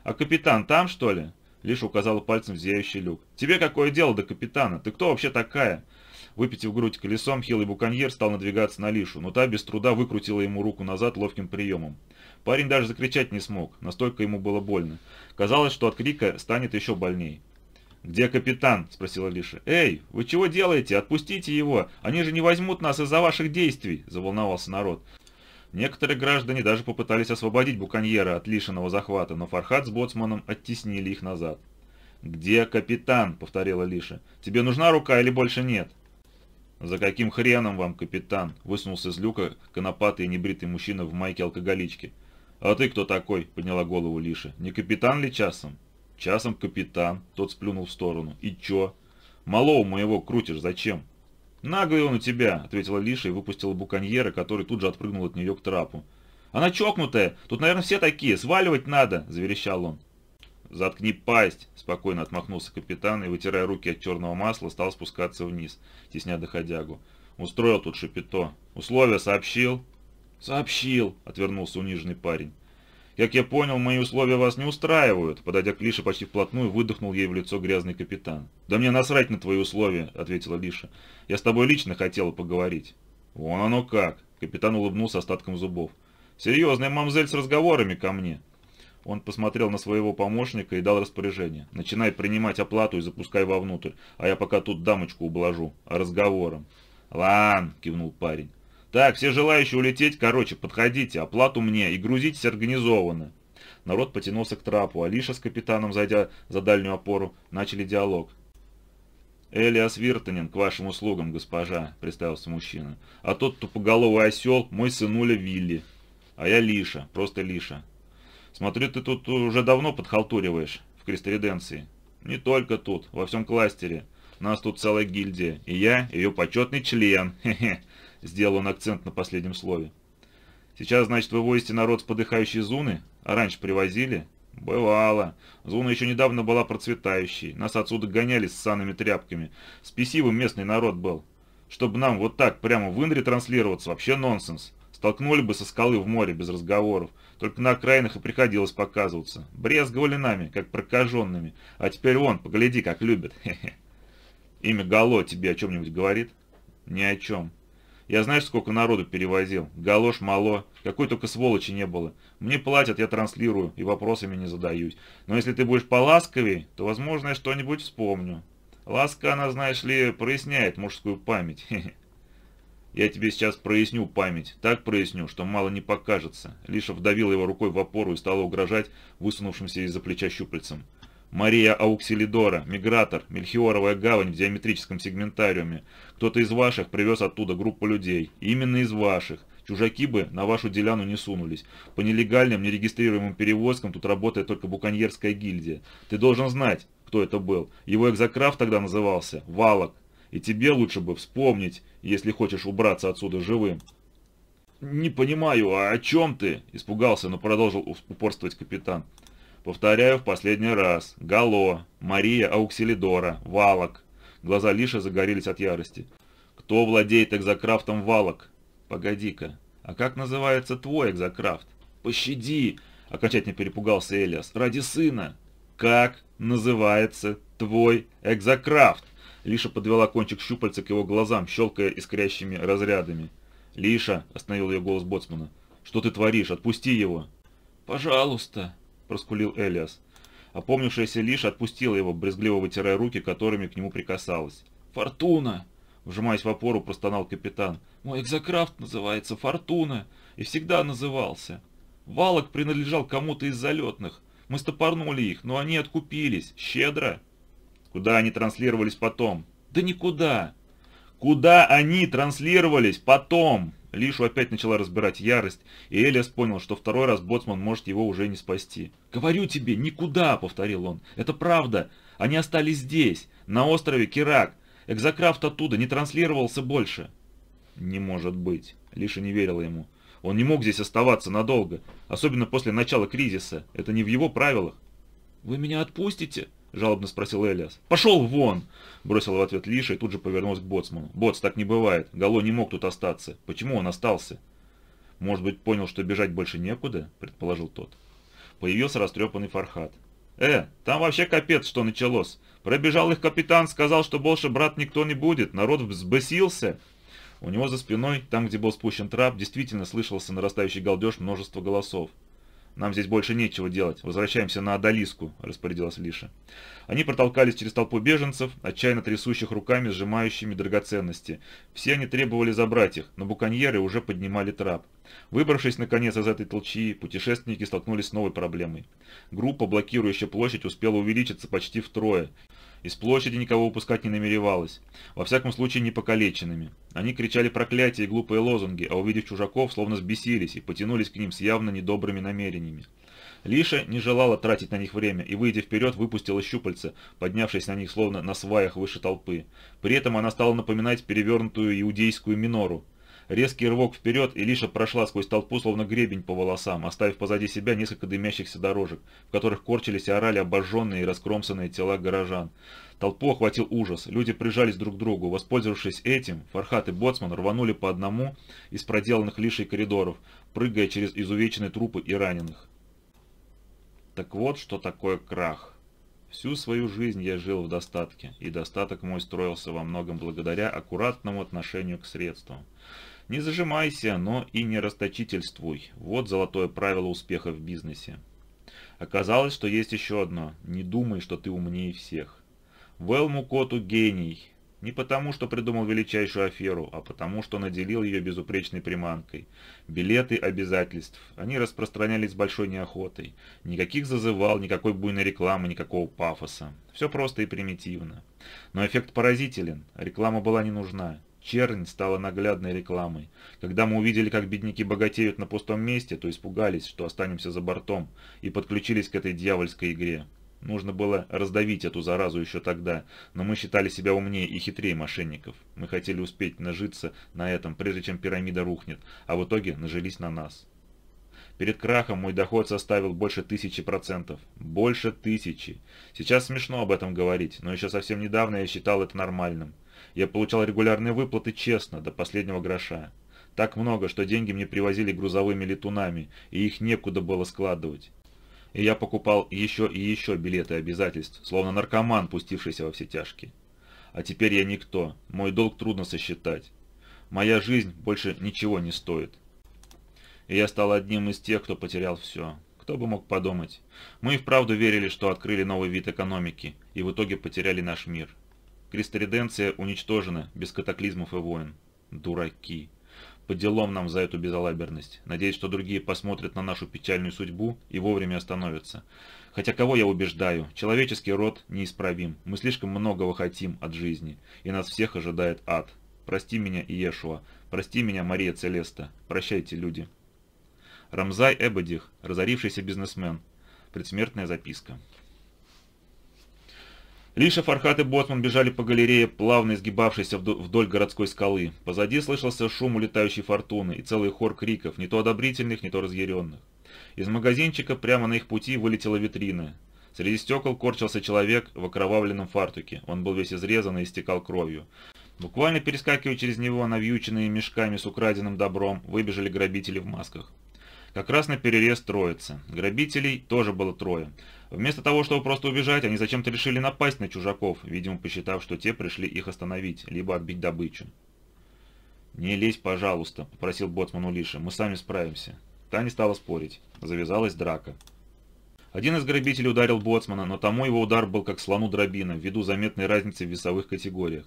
«А капитан там, что ли?» Лиша указала пальцем в зияющий люк. «Тебе какое дело до капитана? Ты кто вообще такая? Выпитив грудь колесом, хилый буконьер стал надвигаться на Лишу, но та без труда выкрутила ему руку назад ловким приемом. Парень даже закричать не смог, настолько ему было больно. Казалось, что от крика станет еще больней. «Где капитан?» – спросила Лиша. «Эй, вы чего делаете? Отпустите его! Они же не возьмут нас из-за ваших действий!» – заволновался народ. Некоторые граждане даже попытались освободить буконьера от лишенного захвата, но Фархат с боцманом оттеснили их назад. «Где капитан?» – повторила Лиша. «Тебе нужна рука или больше нет?» «За каким хреном вам, капитан?» – высунулся из люка конопатый и небритый мужчина в майке алкоголички. «А ты кто такой?» – подняла голову Лиша. «Не капитан ли часом?» «Часом капитан», – тот сплюнул в сторону. «И чё? Малого моего крутишь, зачем?» «Наглый он у тебя», – ответила Лиша и выпустила буконьера, который тут же отпрыгнул от нее к трапу. «Она чокнутая, тут, наверное, все такие, сваливать надо», – заверещал он. «Заткни пасть!» – спокойно отмахнулся капитан и, вытирая руки от черного масла, стал спускаться вниз, тесня доходягу. «Устроил тут шапито. Условия сообщил?» «Сообщил!» – отвернулся униженный парень. «Как я понял, мои условия вас не устраивают», – подойдя к Лише почти вплотную, выдохнул ей в лицо грязный капитан. «Да мне насрать на твои условия», – ответила Лиша. «Я с тобой лично хотела поговорить». «Вон оно как!» – капитан улыбнулся остатком зубов. «Серьезная мамзель с разговорами ко мне». Он посмотрел на своего помощника и дал распоряжение. «Начинай принимать оплату и запускай вовнутрь, а я пока тут дамочку ублажу. Разговором». «Лан!» – кивнул парень. «Так, все желающие улететь, короче, подходите, оплату мне и грузитесь организованно». Народ потянулся к трапу, Алиша с капитаном, зайдя за дальнюю опору, начали диалог. «Элиас Виртанин, к вашим услугам, госпожа», — представился мужчина. «А тот тупоголовый осел, мой сынуля Вилли. А я Лиша, просто Лиша. Смотрю, ты тут уже давно подхалтуриваешь в кресториденции. Не только тут, во всем кластере. Нас тут целая гильдия, и я ее почетный член. *laughs* Хе-хе. Сделал он акцент на последнем слове. Сейчас, значит, вывозите народ с подыхающей зуны? А раньше привозили? Бывало. зуна еще недавно была процветающей. Нас отсюда гоняли с санными тряпками. Спесивым местный народ был. Чтобы нам вот так прямо в Индре транслироваться, вообще нонсенс. Столкнули бы со скалы в море без разговоров. Только на окраинах и приходилось показываться. Брезговали нами, как прокаженными. А теперь вон, погляди, как любят. *laughs* Хе -хе. Имя Гало тебе о чем-нибудь говорит? Ни о чем. Я знаешь, сколько народу перевозил? Галош, мало. Какой только сволочи не было. Мне платят, я транслирую и вопросами не задаюсь. Но если ты будешь поласковей, то, возможно, я что-нибудь вспомню. Ласка, она, знаешь ли, проясняет мужскую память. *laughs* Хе -хе. Я тебе сейчас проясню память, так проясню, что мало не покажется. Лиша вдавила его рукой в опору и стала угрожать высунувшимся из-за плеча щупальцем. Мария Ауксилидора, Мигратор, Мельхиоровая гавань в диаметрическом сегментариуме. Кто-то из ваших привез оттуда группу людей. Именно из ваших. Чужаки бы на вашу деляну не сунулись. По нелегальным, нерегистрируемым перевозкам тут работает только буконьерская гильдия. Ты должен знать, кто это был. Его экзокрафт тогда назывался «Валок» и тебе лучше бы вспомнить, если хочешь убраться отсюда живым». «Не понимаю, а о чем ты?» – испугался, но продолжил упорствовать капитан. «Повторяю в последний раз. Гало, Мария Ауксилидора, Валок». Глаза Лиша загорелись от ярости. «Кто владеет экзокрафтом Валок?» «Погоди-ка, а как называется твой экзокрафт?» «Пощади!» – окончательно перепугался Элиас. «Ради сына!» «Как называется твой экзокрафт?» Лиша подвела кончик щупальца к его глазам, щелкая искрящими разрядами. «Лиша!» – остановил ее голос Боцмана. «Что ты творишь? Отпусти его!» «Пожалуйста!» – проскулил Элиас. Опомнившаяся Лиша отпустила его, брезгливо вытирая руки, которыми к нему прикасалась. «Фортуна!» – вжимаясь в опору, простонал капитан. «Мой экзокрафт называется «Фортуна» и всегда назывался. Валок принадлежал кому-то из залетных. Мы стопорнули их, но они откупились. Щедро!» Куда они транслировались потом? Да никуда. Куда они транслировались потом? Лишу опять начала разбирать ярость, и Элиас понял, что второй раз Боцман может его уже не спасти. «Говорю тебе, никуда!» — повторил он. «Это правда. Они остались здесь, на острове Кирак. Экзокрафт оттуда не транслировался больше». «Не может быть!» — Лиша не верила ему. «Он не мог здесь оставаться надолго, особенно после начала кризиса. Это не в его правилах». «Вы меня отпустите?» — жалобно спросил Элиас. «Пошел вон!» — Бросил в ответ Лиша и тут же повернулся к Боцману. «Боц, так не бывает. Гало не мог тут остаться. Почему он остался?» «Может быть, понял, что бежать больше некуда?» — предположил тот. Появился растрепанный Фархат. «Э, там вообще капец, что началось. Пробежал их капитан, сказал, что больше брат никто не будет. Народ взбесился». У него за спиной, там, где был спущен трап, действительно слышался нарастающий галдеж множество голосов. Нам здесь больше нечего делать. Возвращаемся на Адалиску», – распорядилась Лиша. Они протолкались через толпу беженцев, отчаянно трясущих руками, сжимающими драгоценности. Все они требовали забрать их, но буконьеры уже поднимали трап. Выбравшись, наконец, из этой толчии, путешественники столкнулись с новой проблемой. Группа, блокирующая площадь, успела увеличиться почти втрое – из площади никого упускать не намеревалась, во всяком случае не покалеченными. Они кричали проклятия и глупые лозунги, а увидев чужаков, словно сбесились и потянулись к ним с явно недобрыми намерениями. Лиша не желала тратить на них время и, выйдя вперед, выпустила щупальца, поднявшись на них словно на сваях выше толпы. При этом она стала напоминать перевернутую иудейскую минору. Резкий рывок вперед, и Лиша прошла сквозь толпу, словно гребень по волосам, оставив позади себя несколько дымящихся дорожек, в которых корчились и орали обожженные и раскромсанные тела горожан. Толпу охватил ужас, люди прижались друг к другу. Воспользовавшись этим, Фархат и Боцман рванули по одному из проделанных Лишей коридоров, прыгая через изувеченные трупы и раненых. Так вот, что такое крах. Всю свою жизнь я жил в достатке, и достаток мой строился во многом благодаря аккуратному отношению к средствам. Не зажимайся, но и не расточительствуй. Вот золотое правило успеха в бизнесе. Оказалось, что есть еще одно. Не думай, что ты умнее всех. Вэл Мукоту гений. Не потому, что придумал величайшую аферу, а потому, что наделил ее безупречной приманкой. Билеты обязательств. Они распространялись с большой неохотой. Никаких зазывал, никакой буйной рекламы, никакого пафоса. Все просто и примитивно. Но эффект поразителен. Реклама была не нужна. Чернь стала наглядной рекламой. Когда мы увидели, как бедняки богатеют на пустом месте, то испугались, что останемся за бортом, и подключились к этой дьявольской игре. Нужно было раздавить эту заразу еще тогда, но мы считали себя умнее и хитрее мошенников. Мы хотели успеть нажиться на этом, прежде чем пирамида рухнет, а в итоге нажились на нас. Перед крахом мой доход составил больше тысячи процентов. Больше тысячи. Сейчас смешно об этом говорить, но еще совсем недавно я считал это нормальным. Я получал регулярные выплаты честно, до последнего гроша. Так много, что деньги мне привозили грузовыми летунами, и их некуда было складывать. И я покупал еще и еще билеты обязательств, словно наркоман, пустившийся во все тяжкие. А теперь я никто, мой долг трудно сосчитать. Моя жизнь больше ничего не стоит. И я стал одним из тех, кто потерял все. Кто бы мог подумать. Мы и вправду верили, что открыли новый вид экономики, и в итоге потеряли наш мир. Кристориденция уничтожена, без катаклизмов и войн. Дураки. По делам нам за эту безалаберность. Надеюсь, что другие посмотрят на нашу печальную судьбу и вовремя остановятся. Хотя кого я убеждаю, человеческий род неисправим. Мы слишком многого хотим от жизни, и нас всех ожидает ад. Прости меня, Иешуа. Прости меня, Мария Целеста. Прощайте, люди. Рамзай Эбадих, разорившийся бизнесмен. Предсмертная записка. Лиша, Фархат и Ботман бежали по галерее, плавно изгибавшейся вдоль городской скалы. Позади слышался шум улетающей фортуны и целый хор криков, не то одобрительных, не то разъяренных. Из магазинчика прямо на их пути вылетела витрина. Среди стекол корчился человек в окровавленном фартуке. Он был весь изрезан и истекал кровью. Буквально перескакивая через него, навьюченные мешками с украденным добром, выбежали грабители в масках. Как раз на перерез троицы. Грабителей тоже было трое. Вместо того, чтобы просто убежать, они зачем-то решили напасть на чужаков, видимо, посчитав, что те пришли их остановить, либо отбить добычу. «Не лезь, пожалуйста», — попросил боцман Улиша, — «мы сами справимся». Та не стала спорить. Завязалась драка. Один из грабителей ударил боцмана, но тому его удар был как слону дробина, ввиду заметной разницы в весовых категориях.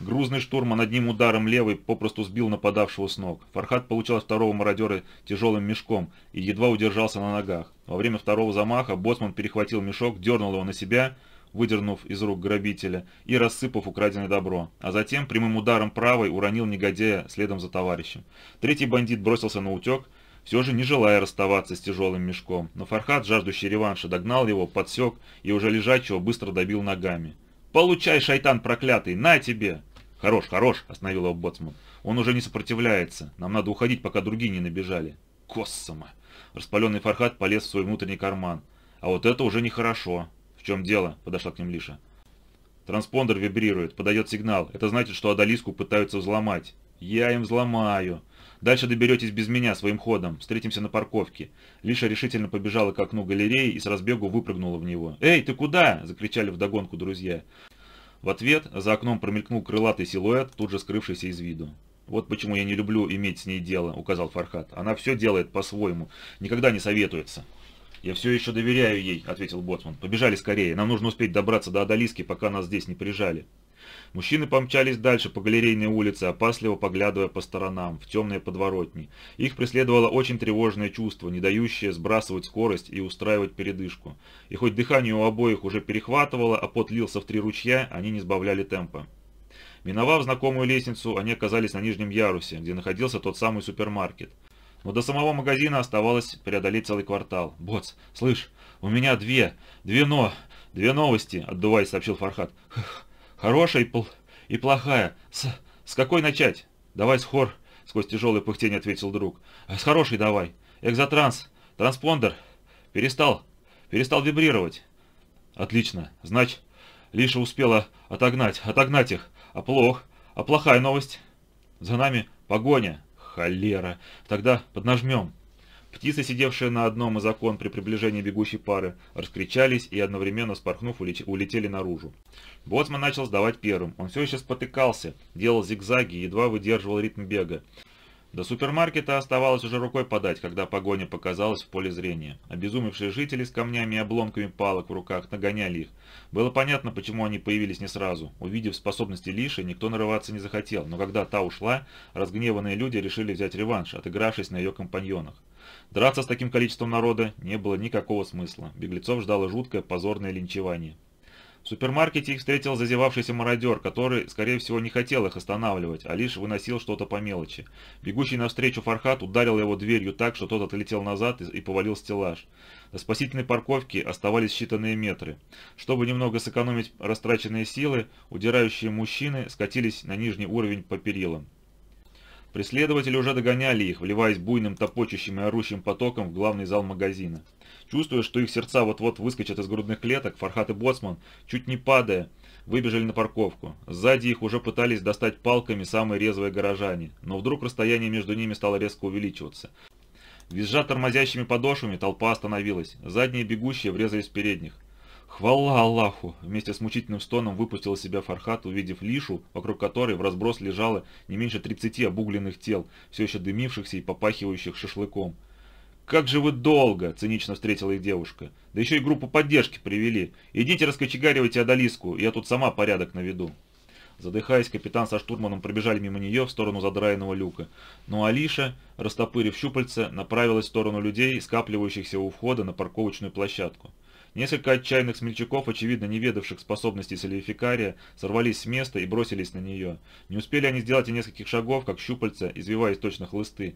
Грузный штурман одним ударом левой попросту сбил нападавшего с ног. Фархат получал от второго мародера тяжелым мешком и едва удержался на ногах. Во время второго замаха боцман перехватил мешок, дернул его на себя, выдернув из рук грабителя и рассыпав украденное добро, а затем прямым ударом правой уронил негодяя следом за товарищем. Третий бандит бросился на утек, все же не желая расставаться с тяжелым мешком, но Фархат, жаждущий реванша, догнал его, подсек и уже лежачего быстро добил ногами. «Получай, шайтан проклятый, на тебе!» «Хорош, хорош!» – остановил его боцман. «Он уже не сопротивляется. Нам надо уходить, пока другие не набежали». «Коссома!» Распаленный Фархат полез в свой внутренний карман. «А вот это уже нехорошо!» «В чем дело?» – подошла к ним Лиша. «Транспондер вибрирует, подает сигнал. Это значит, что Адалиску пытаются взломать». «Я им взломаю!» Дальше доберетесь без меня, своим ходом. Встретимся на парковке». Лиша решительно побежала к окну галереи и с разбегу выпрыгнула в него. «Эй, ты куда?» – закричали вдогонку друзья. В ответ за окном промелькнул крылатый силуэт, тут же скрывшийся из виду. «Вот почему я не люблю иметь с ней дело», — указал Фархат. «Она все делает по-своему, никогда не советуется». «Я все еще доверяю ей», — ответил Боцман. «Побежали скорее, нам нужно успеть добраться до Адалиски, пока нас здесь не прижали». Мужчины помчались дальше по галерейной улице, опасливо поглядывая по сторонам, в темные подворотни. Их преследовало очень тревожное чувство, не дающее сбрасывать скорость и устраивать передышку. И хоть дыхание у обоих уже перехватывало, а пот лился в три ручья, они не сбавляли темпа. Миновав знакомую лестницу, они оказались на нижнем ярусе, где находился тот самый супермаркет. Но до самого магазина оставалось преодолеть целый квартал. «Боц, слышь, у меня две, две но, две новости», — отдуваясь, сообщил Фархат. «Хх, Хорошая и, пл и плохая. С, с какой начать? Давай с хор, сквозь тяжелое пыхтение ответил друг. Э, с хорошей давай. Экзотранс. Транспондер. Перестал. Перестал вибрировать. Отлично. Значит, Лиша успела отогнать, отогнать их. А плох. А плохая новость. За нами погоня. Холера. Тогда поднажмем. Птицы, сидевшие на одном из окон при приближении бегущей пары, раскричались и одновременно спорхнув улетели наружу. Боцман начал сдавать первым. Он все еще спотыкался, делал зигзаги и едва выдерживал ритм бега. До супермаркета оставалось уже рукой подать, когда погоня показалась в поле зрения. Обезумевшие жители с камнями и обломками палок в руках нагоняли их. Было понятно, почему они появились не сразу. Увидев способности Лиши, никто нарываться не захотел, но когда та ушла, разгневанные люди решили взять реванш, отыгравшись на ее компаньонах. Драться с таким количеством народа не было никакого смысла. Беглецов ждало жуткое позорное линчевание. В супермаркете их встретил зазевавшийся мародер, который, скорее всего, не хотел их останавливать, а лишь выносил что-то по мелочи. Бегущий навстречу Фархат ударил его дверью так, что тот отлетел назад и повалил стеллаж. До спасительной парковки оставались считанные метры. Чтобы немного сэкономить растраченные силы, удирающие мужчины скатились на нижний уровень по перилам. Преследователи уже догоняли их, вливаясь буйным, топочущим и орущим потоком в главный зал магазина. Чувствуя, что их сердца вот-вот выскочат из грудных клеток, Фархат и Боцман, чуть не падая, выбежали на парковку. Сзади их уже пытались достать палками самые резвые горожане, но вдруг расстояние между ними стало резко увеличиваться. Визжа тормозящими подошвами, толпа остановилась. Задние бегущие врезались в передних. «Хвала Аллаху!» – вместе с мучительным стоном выпустил из себя Фархат, увидев лишу, вокруг которой в разброс лежало не меньше 30 обугленных тел, все еще дымившихся и попахивающих шашлыком. «Как же вы долго!» – цинично встретила их девушка. «Да еще и группу поддержки привели. Идите раскочегаривайте Адалиску, я тут сама порядок наведу». Задыхаясь, капитан со штурманом пробежали мимо нее в сторону задраенного люка. Но Алиша, растопырив щупальца, направилась в сторону людей, скапливающихся у входа на парковочную площадку. Несколько отчаянных смельчаков, очевидно не ведавших способностей солификария, сорвались с места и бросились на нее. Не успели они сделать и нескольких шагов, как щупальца, извиваясь точно хлысты,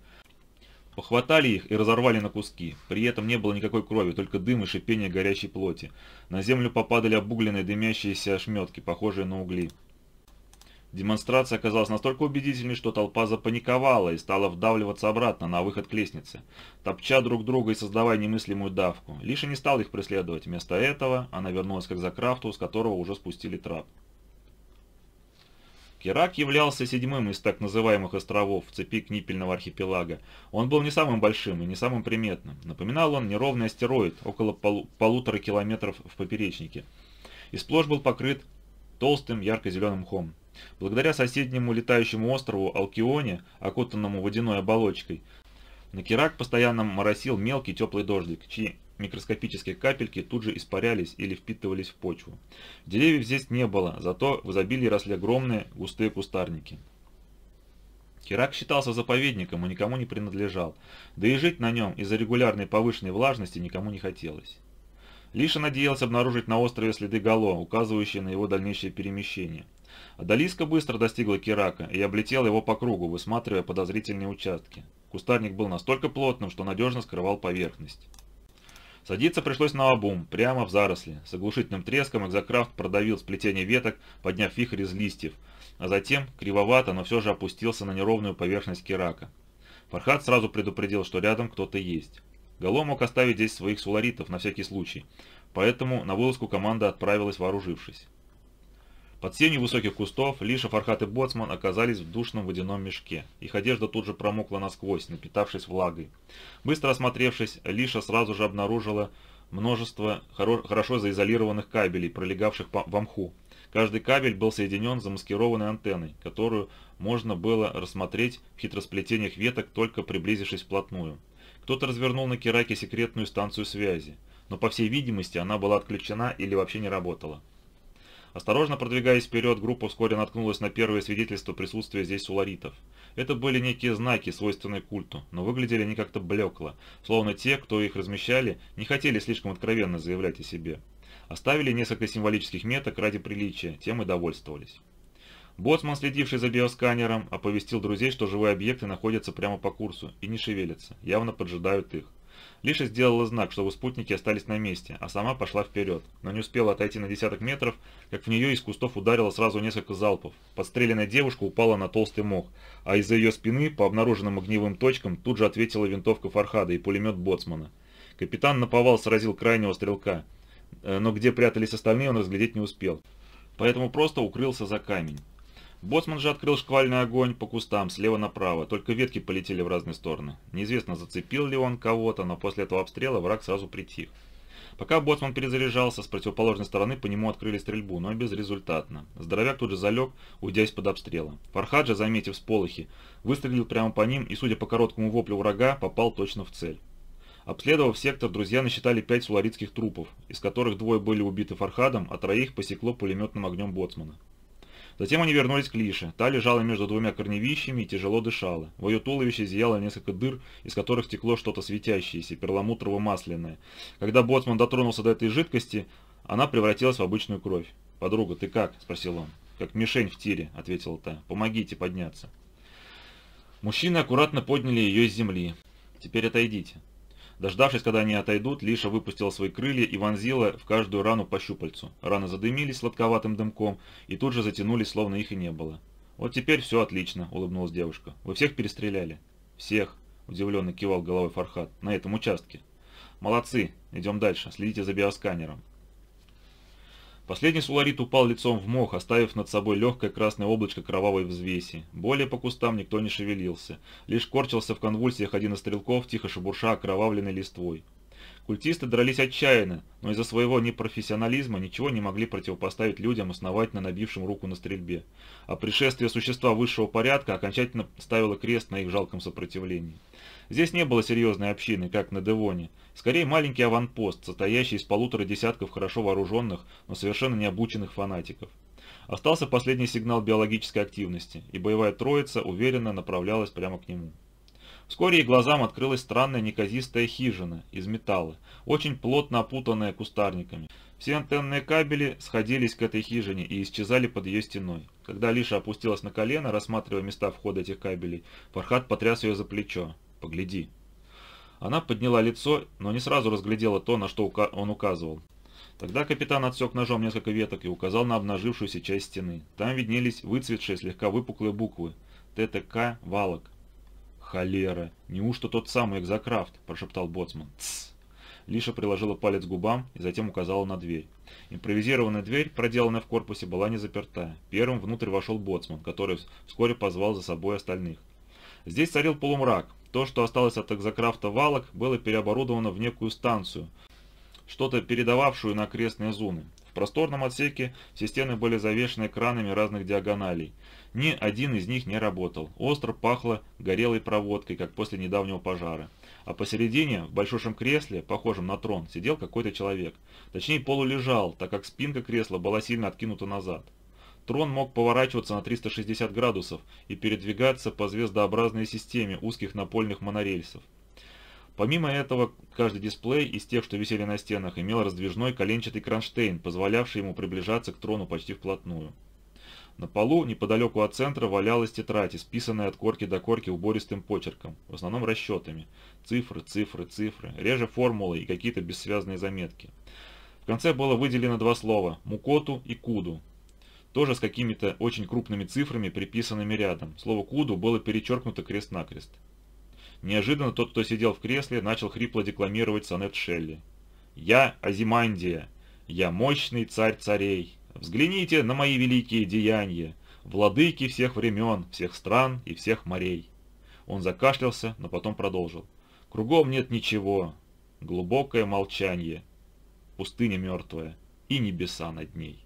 Похватали их и разорвали на куски. При этом не было никакой крови, только дым и шипение горящей плоти. На землю попадали обугленные дымящиеся ошметки, похожие на угли. Демонстрация оказалась настолько убедительной, что толпа запаниковала и стала вдавливаться обратно на выход к лестнице, топча друг друга и создавая немыслимую давку. Лиша не стала их преследовать. Вместо этого она вернулась к экзокрафту, с которого уже спустили трап. Керак являлся седьмым из так называемых островов в цепи Книпельного архипелага. Он был не самым большим и не самым приметным. Напоминал он неровный астероид, около полу полутора километров в поперечнике. И сплошь был покрыт толстым ярко-зеленым мхом. Благодаря соседнему летающему острову Алкионе, окутанному водяной оболочкой, на Керак постоянно моросил мелкий теплый дождик, чьи микроскопические капельки тут же испарялись или впитывались в почву. Деревьев здесь не было, зато в изобилии росли огромные густые кустарники. Херак считался заповедником и никому не принадлежал, да и жить на нем из-за регулярной повышенной влажности никому не хотелось. Лиша надеялся обнаружить на острове следы Гало, указывающие на его дальнейшее перемещение. Адалиска быстро достигла Керака и облетела его по кругу, высматривая подозрительные участки. Кустарник был настолько плотным, что надежно скрывал поверхность. Садиться пришлось на обум, прямо в заросли. С оглушительным треском экзокрафт продавил сплетение веток, подняв вихрь из листьев, а затем, кривовато, но все же опустился на неровную поверхность керака. Фархат сразу предупредил, что рядом кто-то есть. Гало мог оставить здесь своих суларитов на всякий случай, поэтому на вылазку команда отправилась вооружившись. Под сенью высоких кустов Лиша, Фархат и Боцман оказались в душном водяном мешке. Их одежда тут же промокла насквозь, напитавшись влагой. Быстро осмотревшись, Лиша сразу же обнаружила множество хорошо заизолированных кабелей, пролегавших в мху. Каждый кабель был соединен замаскированной антенной, которую можно было рассмотреть в хитросплетениях веток, только приблизившись вплотную. Кто-то развернул на Кераке секретную станцию связи, но по всей видимости она была отключена или вообще не работала. Осторожно продвигаясь вперед, группа вскоре наткнулась на первое свидетельство присутствия здесь суларитов. Это были некие знаки, свойственные культу, но выглядели они как-то блекло, словно те, кто их размещали, не хотели слишком откровенно заявлять о себе. Оставили несколько символических меток ради приличия, тем и довольствовались. Боцман, следивший за биосканером, оповестил друзей, что живые объекты находятся прямо по курсу и не шевелятся, явно поджидают их. Лиша сделала знак, чтобы спутники остались на месте, а сама пошла вперед, но не успела отойти на десяток метров, как в нее из кустов ударило сразу несколько залпов. Подстреленная девушка упала на толстый мох, а из-за ее спины, по обнаруженным огневым точкам, тут же ответила винтовка Фархада и пулемет Боцмана. Капитан наповал сразил крайнего стрелка, э, но где прятались остальные он разглядеть не успел, поэтому просто укрылся за камень. Боцман же открыл шквальный огонь по кустам слева направо, только ветки полетели в разные стороны. Неизвестно, зацепил ли он кого-то, но после этого обстрела враг сразу притих. Пока Боцман перезаряжался, с противоположной стороны по нему открыли стрельбу, но безрезультатно. Здоровяк тут же залег, уйдя из-под обстрела. Фархаджа, заметив сполохи, выстрелил прямо по ним и, судя по короткому воплю врага, попал точно в цель. Обследовав сектор, друзья насчитали пять суларитских трупов, из которых двое были убиты Фархадом, а троих посекло пулеметным огнем Боцмана. Затем они вернулись к Лише. Та лежала между двумя корневищами и тяжело дышала. В ее туловище зияло несколько дыр, из которых текло что-то светящееся, перламутрово-масляное. Когда Боцман дотронулся до этой жидкости, она превратилась в обычную кровь. «Подруга, ты как?» – спросил он. «Как мишень в тире», – ответила та. «Помогите подняться». Мужчины аккуратно подняли ее из земли. «Теперь отойдите». Дождавшись, когда они отойдут, Лиша выпустила свои крылья и вонзила в каждую рану по щупальцу. Раны задымились сладковатым дымком и тут же затянулись, словно их и не было. «Вот теперь все отлично», — улыбнулась девушка. «Вы всех перестреляли?» «Всех», — удивленно кивал головой Фархат, — «на этом участке». «Молодцы, идем дальше, следите за биосканером». Последний суларит упал лицом в мох, оставив над собой легкое красное облачко кровавой взвеси. Более по кустам никто не шевелился. Лишь корчился в конвульсиях один из стрелков, тихо шебурша окровавленной листвой. Культисты дрались отчаянно, но из-за своего непрофессионализма ничего не могли противопоставить людям, основательно набившим руку на стрельбе, а пришествие существа высшего порядка окончательно ставило крест на их жалком сопротивлении. Здесь не было серьезной общины, как на Девоне, скорее маленький аванпост, состоящий из полутора десятков хорошо вооруженных, но совершенно необученных фанатиков. Остался последний сигнал биологической активности, и боевая троица уверенно направлялась прямо к нему. Вскоре их глазам открылась странная неказистая хижина из металла, очень плотно опутанная кустарниками. Все антенные кабели сходились к этой хижине и исчезали под ее стеной. Когда Лиша опустилась на колено, рассматривая места входа этих кабелей, Фархат потряс ее за плечо. «Погляди». Она подняла лицо, но не сразу разглядела то, на что он указывал. Тогда капитан отсек ножом несколько веток и указал на обнажившуюся часть стены. Там виднелись выцветшие, слегка выпуклые буквы. ТТК «Валок». «Холера! Неужто тот самый экзокрафт?» – прошептал Боцман. «Тссс!» Лиша приложила палец к губам и затем указала на дверь. Импровизированная дверь, проделанная в корпусе, была не заперта. Первым внутрь вошел боцман, который вскоре позвал за собой остальных. Здесь царил полумрак. То, что осталось от экзокрафта валок, было переоборудовано в некую станцию, что-то передававшую на крестные зоны. В просторном отсеке все стены были завешены экранами разных диагоналей. Ни один из них не работал. Остро пахло горелой проводкой, как после недавнего пожара. А посередине, в большущем кресле, похожем на трон, сидел какой-то человек. Точнее, полулежал, так как спинка кресла была сильно откинута назад. Трон мог поворачиваться на 360 градусов и передвигаться по звездообразной системе узких напольных монорельсов. Помимо этого, каждый дисплей из тех, что висели на стенах, имел раздвижной коленчатый кронштейн, позволявший ему приближаться к трону почти вплотную. На полу, неподалеку от центра, валялась тетрадь, исписанная от корки до корки убористым почерком, в основном расчетами. Цифры, цифры, цифры, реже формулы и какие-то бессвязные заметки. В конце было выделено два слова – «мукоту» и «куду». Тоже с какими-то очень крупными цифрами, приписанными рядом. Слово «куду» было перечеркнуто крест-накрест. Неожиданно тот, кто сидел в кресле, начал хрипло декламировать сонет Шелли. «Я Азимандия, я мощный царь царей, Взгляните на мои великие деяния, владыки всех времен, всех стран и всех морей». Он закашлялся, но потом продолжил. «Кругом нет ничего. Глубокое молчание. Пустыня мертвая и небеса над ней».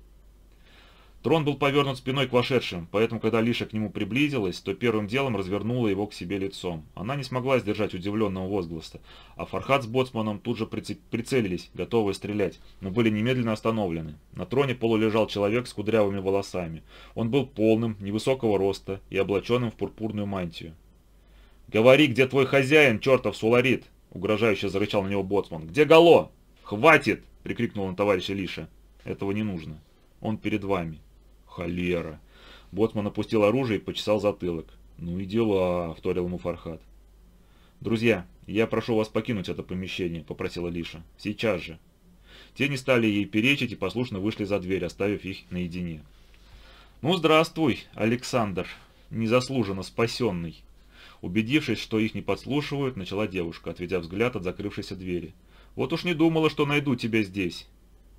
Трон был повернут спиной к вошедшим, поэтому когда Лиша к нему приблизилась, то первым делом развернула его к себе лицом. Она не смогла сдержать удивленного возгласа, а Фархат с Боцманом тут же прицелились, готовые стрелять, но были немедленно остановлены. На троне полулежал человек с кудрявыми волосами. Он был полным, невысокого роста и облаченным в пурпурную мантию. «Говори, где твой хозяин, чертов суларит!» — угрожающе зарычал на него Боцман. «Где Гало?» «Хватит!» — прикрикнул на товарища Лиша. «Этого не нужно. Он перед вами». Холера. Боцман опустил оружие и почесал затылок. «Ну и дела», — вторил ему Фархат. «Друзья, я прошу вас покинуть это помещение», — попросила Лиша. «Сейчас же». Те не стали ей перечить и послушно вышли за дверь, оставив их наедине. «Ну, здравствуй, Александр, незаслуженно спасенный». Убедившись, что их не подслушивают, начала девушка, отведя взгляд от закрывшейся двери. «Вот уж не думала, что найду тебя здесь.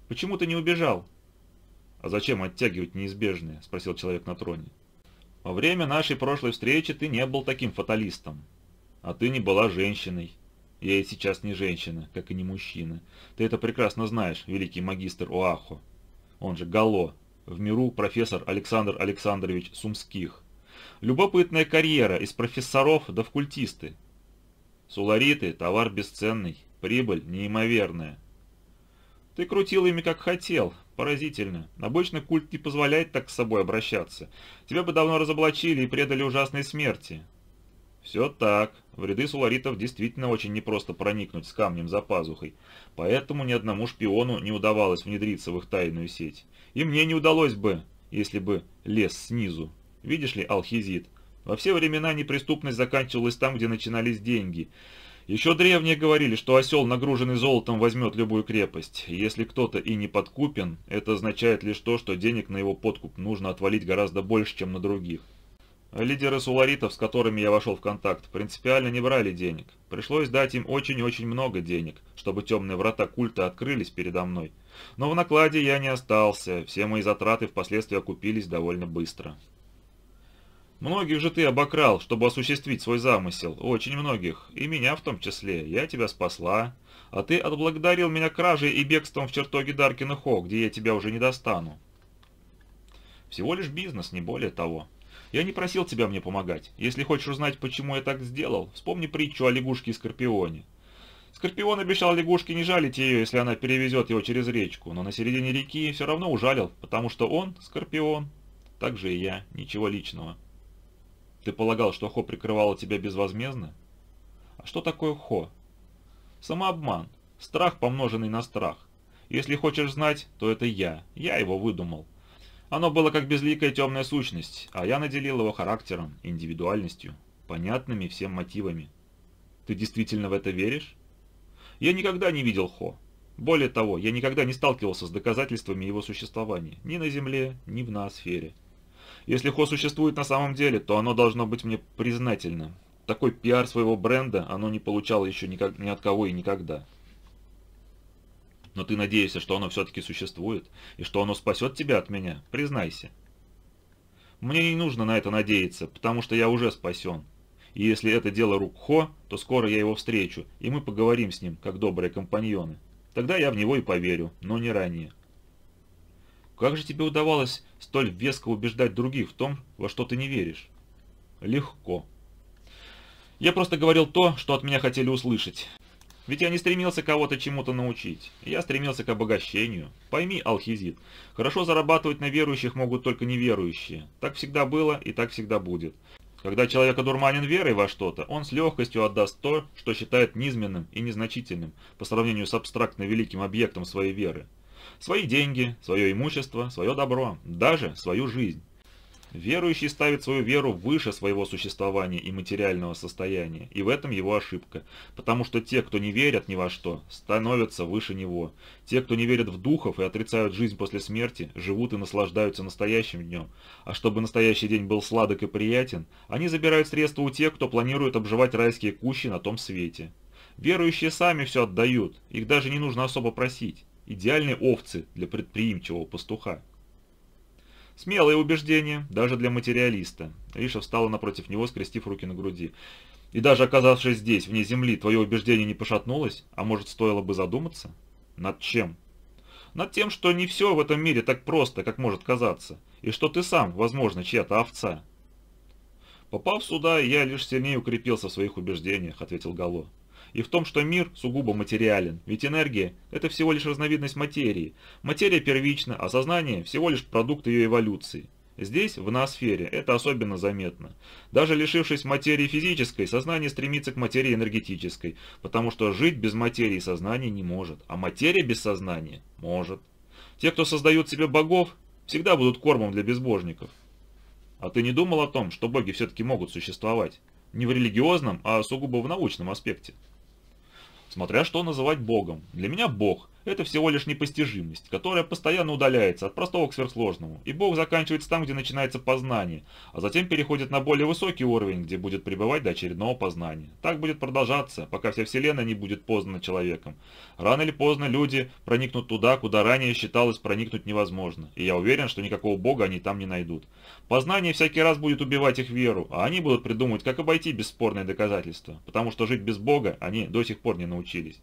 Почему ты не убежал?» «А зачем оттягивать неизбежное?» – спросил человек на троне. «Во время нашей прошлой встречи ты не был таким фаталистом. А ты не была женщиной. Я и сейчас не женщина, как и не мужчина. Ты это прекрасно знаешь, великий магистр Оахо. Он же Гало, в миру профессор Александр Александрович Сумских. Любопытная карьера из профессоров до да Сулариты – товар бесценный, прибыль неимоверная. Ты крутил ими как хотел. Поразительно. Обычно культ не позволяет так с собой обращаться. Тебя бы давно разоблачили и предали ужасной смерти. Все так. В ряды суларитов действительно очень непросто проникнуть с камнем за пазухой. Поэтому ни одному шпиону не удавалось внедриться в их тайную сеть. И мне не удалось бы, если бы лес снизу. Видишь ли, алхизит, во все времена неприступность заканчивалась там, где начинались деньги. Еще древние говорили, что осел, нагруженный золотом, возьмет любую крепость. Если кто-то и не подкупен, это означает лишь то, что денег на его подкуп нужно отвалить гораздо больше, чем на других. Лидеры суларитов, с которыми я вошел в контакт, принципиально не брали денег. Пришлось дать им очень-очень много денег, чтобы темные врата культа открылись передо мной. Но в накладе я не остался, все мои затраты впоследствии окупились довольно быстро. Многих же ты обокрал, чтобы осуществить свой замысел. Очень многих. И меня в том числе. Я тебя спасла. А ты отблагодарил меня кражей и бегством в чертоге Даркина Хо, где я тебя уже не достану. Всего лишь бизнес, не более того. Я не просил тебя мне помогать. Если хочешь узнать, почему я так сделал, вспомни притчу о лягушке и скорпионе. Скорпион обещал лягушке не жалить ее, если она перевезет его через речку, но на середине реки все равно ужалил, потому что он, Скорпион, так же и я, ничего личного. Ты полагал, что Хо прикрывала тебя безвозмездно? А что такое Хо? Самообман. Страх, помноженный на страх. Если хочешь знать, то это я. Я его выдумал. Оно было как безликая темная сущность, а я наделил его характером, индивидуальностью, понятными всем мотивами. Ты действительно в это веришь? Я никогда не видел Хо. Более того, я никогда не сталкивался с доказательствами его существования, ни на Земле, ни в ноосфере. Если Хо существует на самом деле, то оно должно быть мне признательно. Такой пиар своего бренда оно не получало еще никак, ни от кого и никогда. Но ты надеешься, что оно все-таки существует, и что оно спасет тебя от меня, признайся. Мне не нужно на это надеяться, потому что я уже спасен. И если это дело рук Хо, то скоро я его встречу, и мы поговорим с ним, как добрые компаньоны. Тогда я в него и поверю, но не ранее. Как же тебе удавалось столь веско убеждать других в том, во что ты не веришь? Легко. Я просто говорил то, что от меня хотели услышать. Ведь я не стремился кого-то чему-то научить. Я стремился к обогащению. Пойми, Алхизит, хорошо зарабатывать на верующих могут только неверующие. Так всегда было и так всегда будет. Когда человек одурманен верой во что-то, он с легкостью отдаст то, что считает низменным и незначительным по сравнению с абстрактно великим объектом своей веры. Свои деньги, свое имущество, свое добро, даже свою жизнь. Верующий ставит свою веру выше своего существования и материального состояния, и в этом его ошибка, потому что те, кто не верят ни во что, становятся выше него. Те, кто не верят в духов и отрицают жизнь после смерти, живут и наслаждаются настоящим днем. А чтобы настоящий день был сладок и приятен, они забирают средства у тех, кто планирует обживать райские кущи на том свете. Верующие сами все отдают, их даже не нужно особо просить. Идеальные овцы для предприимчивого пастуха. Смелое убеждение, даже для материалиста. Риша встала напротив него, скрестив руки на груди. И даже оказавшись здесь, вне земли, твое убеждение не пошатнулось? А может, стоило бы задуматься? Над чем? Над тем, что не все в этом мире так просто, как может казаться. И что ты сам, возможно, чья-то овца. «Попав сюда, я лишь сильнее укрепился в своих убеждениях», — ответил Гало и в том, что мир сугубо материален, ведь энергия – это всего лишь разновидность материи. Материя первична, а сознание – всего лишь продукт ее эволюции. Здесь, в ноосфере, это особенно заметно. Даже лишившись материи физической, сознание стремится к материи энергетической, потому что жить без материи сознание не может, а материя без сознания – может. Те, кто создают себе богов, всегда будут кормом для безбожников. А ты не думал о том, что боги все-таки могут существовать? Не в религиозном, а сугубо в научном аспекте смотря что называть Богом. Для меня Бог это всего лишь непостижимость, которая постоянно удаляется от простого к сверхсложному, и Бог заканчивается там, где начинается познание, а затем переходит на более высокий уровень, где будет пребывать до очередного познания. Так будет продолжаться, пока вся Вселенная не будет познана человеком. Рано или поздно люди проникнут туда, куда ранее считалось проникнуть невозможно, и я уверен, что никакого Бога они там не найдут. Познание всякий раз будет убивать их веру, а они будут придумывать, как обойти бесспорные доказательства, потому что жить без Бога они до сих пор не научились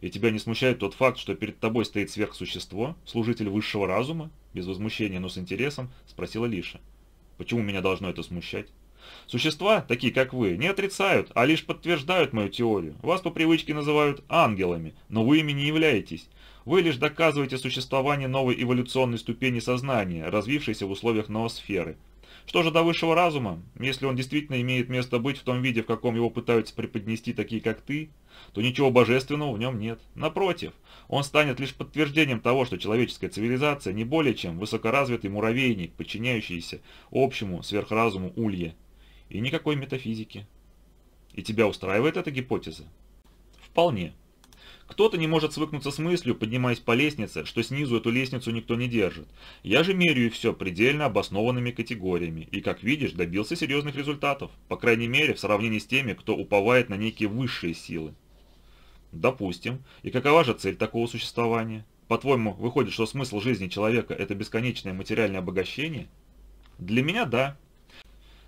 и тебя не смущает тот факт, что перед тобой стоит сверхсущество, служитель высшего разума, без возмущения, но с интересом, спросила Лиша. Почему меня должно это смущать? Существа, такие как вы, не отрицают, а лишь подтверждают мою теорию. Вас по привычке называют ангелами, но вы ими не являетесь. Вы лишь доказываете существование новой эволюционной ступени сознания, развившейся в условиях ноосферы. Что же до высшего разума, если он действительно имеет место быть в том виде, в каком его пытаются преподнести такие как ты, то ничего божественного в нем нет. Напротив, он станет лишь подтверждением того, что человеческая цивилизация не более чем высокоразвитый муравейник, подчиняющийся общему сверхразуму улье, И никакой метафизики. И тебя устраивает эта гипотеза? Вполне. Кто-то не может свыкнуться с мыслью, поднимаясь по лестнице, что снизу эту лестницу никто не держит. Я же меряю все предельно обоснованными категориями, и, как видишь, добился серьезных результатов, по крайней мере, в сравнении с теми, кто уповает на некие высшие силы. Допустим. И какова же цель такого существования? По-твоему, выходит, что смысл жизни человека – это бесконечное материальное обогащение? Для меня – да.